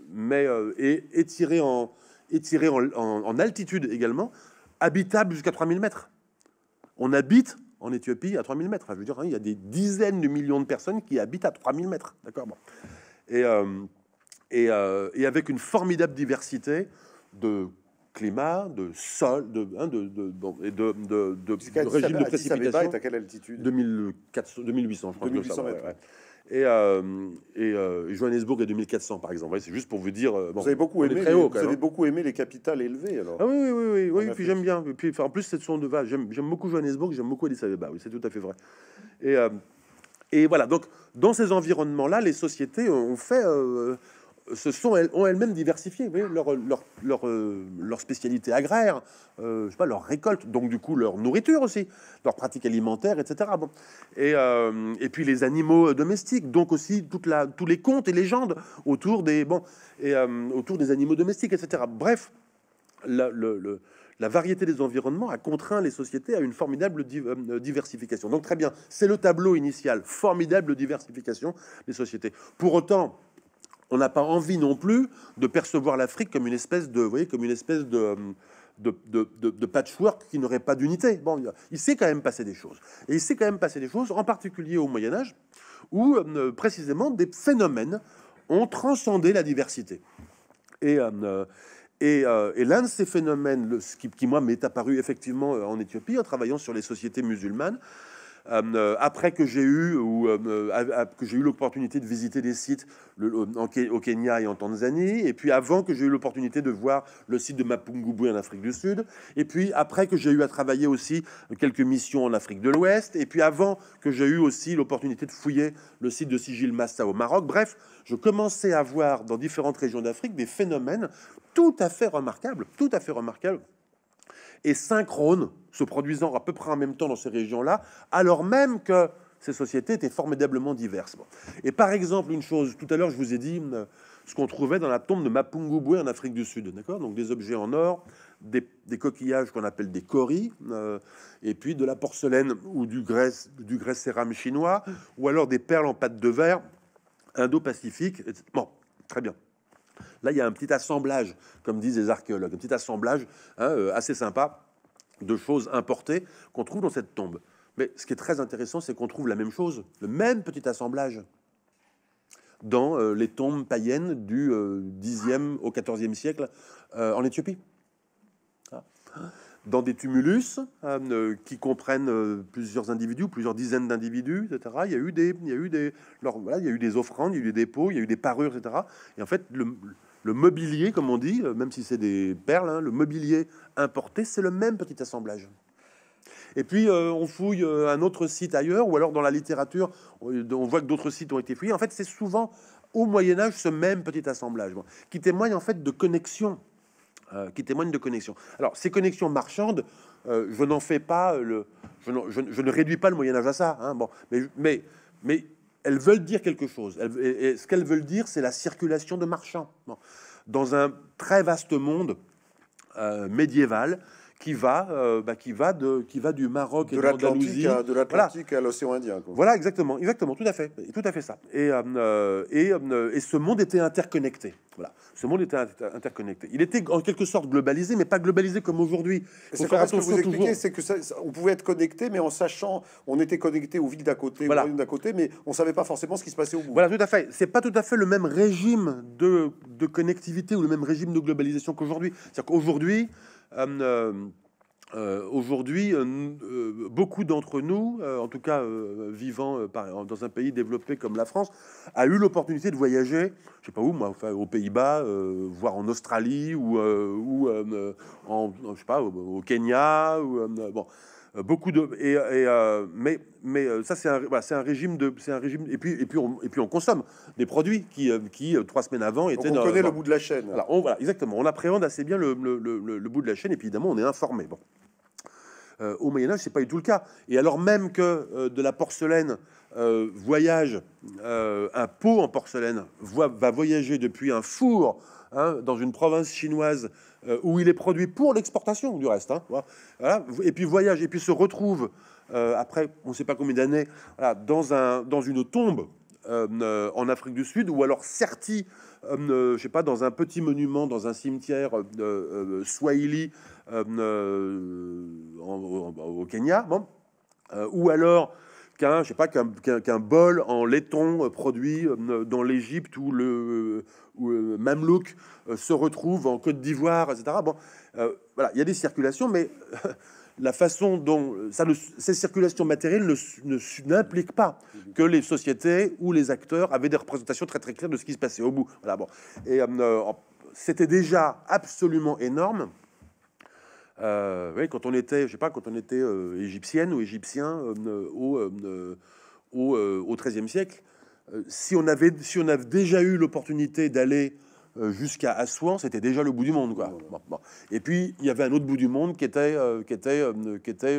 mais et étiré, en, étiré en, en, altitude également, habitable jusqu'à 3000 mètres. On habite en Éthiopie à 3000 mètres. Hein, je veux dire, hein, il y a des dizaines de millions de personnes qui habitent à 3000 mètres. D'accord bon. et, et, et, avec une formidable diversité de climat, de sol, de, hein, de, de, de, de régime de précipitation. À quelle altitude 2400, 2800, je crois. 2800 Ouais, euh, Et, euh, et Johannesburg est 2400, par exemple. C'est juste pour vous dire. Euh, bon, vous avez beaucoup aimé. vous avez hein. beaucoup aimé les capitales élevées, alors. Ah oui, oui, oui, oui. oui puis j'aime bien. puis, enfin, en plus, cette sonde va. J'aime beaucoup Johannesburg. J'aime beaucoup Addis Abeba. Oui, c'est tout à fait vrai. Et, euh, et voilà. Donc, dans ces environnements-là, les sociétés ont fait se sont elles, ont elles-mêmes diversifié vous voyez, leur, leur, leur, euh, spécialité agraire, euh, je pas, leur récolte, donc du coup leur nourriture aussi, leur pratique alimentaire, etc. Bon. Euh, et, puis les animaux domestiques, donc aussi toute la, tous les contes et légendes autour des, bon, et, autour des animaux domestiques, etc. Bref, la, le, la variété des environnements a contraint les sociétés à une formidable diversification. Donc très bien, c'est le tableau initial, formidable diversification des sociétés. Pour autant, on n'a pas envie non plus de percevoir l'Afrique comme une espèce de, vous voyez, comme une espèce de, patchwork qui n'aurait pas d'unité. Bon, il s'est quand même passé des choses. Et il s'est quand même passé des choses, en particulier au Moyen Âge, où euh, précisément des phénomènes ont transcendé la diversité. Et, euh, euh, l'un de ces phénomènes, le, qui, qui moi m'est apparu effectivement en Éthiopie, en travaillant sur les sociétés musulmanes, après que j'ai eu l'opportunité de visiter des sites au Kenya et en Tanzanie, et puis avant que j'ai eu l'opportunité de voir le site de Mapungubwe en Afrique du Sud, et puis après que j'ai eu à travailler aussi quelques missions en Afrique de l'Ouest, et puis avant que j'ai eu aussi l'opportunité de fouiller le site de Sigil Massa au Maroc. Bref, je commençais à voir dans différentes régions d'Afrique des phénomènes tout à fait remarquables, tout à fait remarquables et synchrones se produisant à peu près en même temps dans ces régions-là, alors même que ces sociétés étaient formidablement diverses. Et par exemple, une chose, tout à l'heure, je vous ai dit euh, ce qu'on trouvait dans la tombe de Mapungubwe en Afrique du Sud, d'accord Donc des objets en or, des, coquillages qu'on appelle des coris, euh, et puis de la porcelaine ou du grès du graisse chinois, ou alors des perles en pâte de verre indo-pacifique. Bon, très bien. Là, il y a un petit assemblage, comme disent les archéologues, un petit assemblage hein, euh, assez sympa de choses importées qu'on trouve dans cette tombe. Mais ce qui est très intéressant, c'est qu'on trouve la même chose, le même petit assemblage, dans euh, les tombes païennes du 10e euh, au 14e siècle euh, en Éthiopie. Ah. Dans des tumulus qui comprennent plusieurs individus, plusieurs dizaines d'individus, etc. Il y a eu des, il y a eu des, alors, il y a eu des offrandes, il y a eu des dépôts, il y a eu des parures, etc. Et en fait, le, le mobilier, comme on dit, euh, même si c'est des perles, hein, le mobilier importé, c'est le même petit assemblage. Et puis euh, on fouille euh, un autre site ailleurs, ou alors dans la littérature, on voit que d'autres sites ont été fouillés. En fait, c'est souvent au Moyen Âge ce même petit assemblage, qui témoigne en fait de connexions. qui témoigne de connexions. Alors, ces connexions marchandes, je n'en fais pas le. Je, ne réduis pas le Moyen-Âge à ça. Hein, bon, mais, mais, mais elles veulent dire quelque chose. et, ce qu'elles veulent dire, c'est la circulation de marchands. Dans un très vaste monde euh, médiéval, qui va, euh, bah, qui va de, qui va du Maroc et de l'Atlantique, de l'Atlantique à l'océan Indien. Voilà, exactement, exactement, tout à fait, tout à fait ça. Et euh, euh, et, et, ce monde était interconnecté. Voilà, ce monde était interconnecté. Il était en quelque sorte globalisé, mais pas globalisé comme aujourd'hui. C'est ce que vous expliquez, c'est que ça, on pouvait être connecté, mais en sachant, on était connecté aux villes d'à côté, côté, mais on savait pas forcément ce qui se passait au bout. Voilà, tout à fait. C'est pas tout à fait le même régime de, de connectivité ou le même régime de globalisation qu'aujourd'hui. C'est-à-dire qu'aujourd'hui euh, euh, aujourd'hui, euh, beaucoup d'entre nous, en tout cas vivant dans un pays développé comme la France, a eu l'opportunité de voyager, je sais pas où, enfin, aux Pays-Bas, voire en Australie ou, en, je sais pas, au, au Kenya. Ou, bon. Euh, beaucoup de et, euh, mais mais euh, ça c'est un, un régime de c'est un régime et puis et puis on, et puis on consomme des produits qui qui trois semaines avant étaient on connaît le bout de la chaîne voilà, on, voilà, exactement on appréhende assez bien le, le, le, bout de la chaîne et puis évidemment on est informé bon au Moyen Âge c'est pas du tout le cas et alors même que de la porcelaine voyage un pot en porcelaine va voyager depuis un four hein, dans une province chinoise euh, où il est produit pour l'exportation du reste. Hein, voilà. Et puis voyage, et puis se retrouve euh, après, on ne sait pas combien d'années, dans, un, dans une tombe euh, en Afrique du Sud, ou alors serti, je sais pas, dans un petit monument, dans un cimetière de swahili au Kenya, bon, ou alors qu'un pas qu'un bol en laiton euh, produit euh, dans l'Égypte ou le euh, Mamelouk se retrouve en Côte d'Ivoire, etc. Bon, voilà, il y a des circulations, mais la façon dont ça ces circulations matérielles n'implique pas que les sociétés ou les acteurs avaient des représentations très très claires de ce qui se passait au bout. Voilà, bon, et c'était déjà absolument énorme. Euh, quand on était, je sais pas, quand on était euh, égyptienne ou égyptien euh, euh, au, au, XIIIe siècle, si on avait, si on avait déjà eu l'opportunité d'aller jusqu'à Assouan, c'était déjà le bout du monde, quoi. Et puis il y avait un autre bout du monde qui était, qui était, qui était,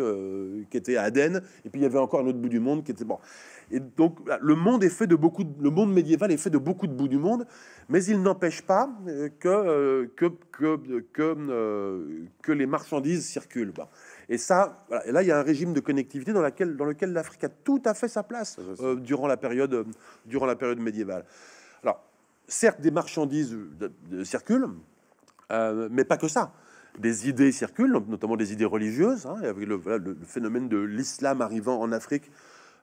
qui était à Aden. Et puis il y avait encore un autre bout du monde qui était bon donc bah, le monde est fait de beaucoup, le monde médiéval est fait de beaucoup de bouts du monde, mais il n'empêche pas euh, euh, euh, que les marchandises circulent. Et ça, là, il y a un régime de connectivité dans, laquelle, dans lequel l'Afrique a tout à fait sa place durant la période durant la période médiévale. Alors certes, des marchandises circulent, mais pas que ça des idées circulent, notamment des idées religieuses, hein, avec le, phénomène de l'islam arrivant en Afrique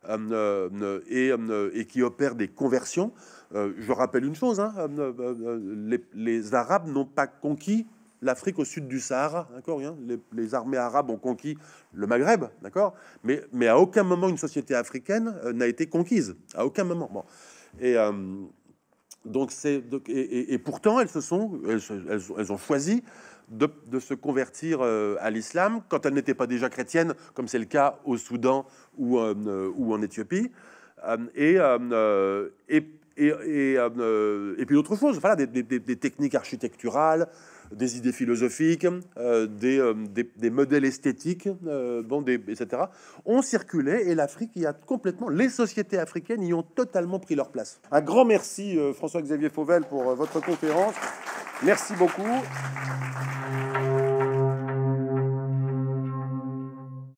euh, euh, euh, et, qui opèrent des conversions. je rappelle une chose, hein, les, Arabes n'ont pas conquis l'Afrique au sud du Sahara, d'accord hein. les, les, armées arabes ont conquis le Maghreb, d'accord mais, à aucun moment une société africaine n'a été conquise, à aucun moment. Et donc et, pourtant elles se sont elles ont choisi de, se convertir euh, à l'islam quand elle n'était pas déjà chrétienne comme c'est le cas au Soudan ou, euh, euh, en Éthiopie. et, puis d'autres choses, voilà, des techniques architecturales, des idées philosophiques, euh, euh, des, modèles esthétiques, euh, bon, etc., ont circulé et l'Afrique y a complètement, les sociétés africaines y ont totalement pris leur place. Un grand merci François-Xavier Fauvel pour votre conférence. Merci beaucoup.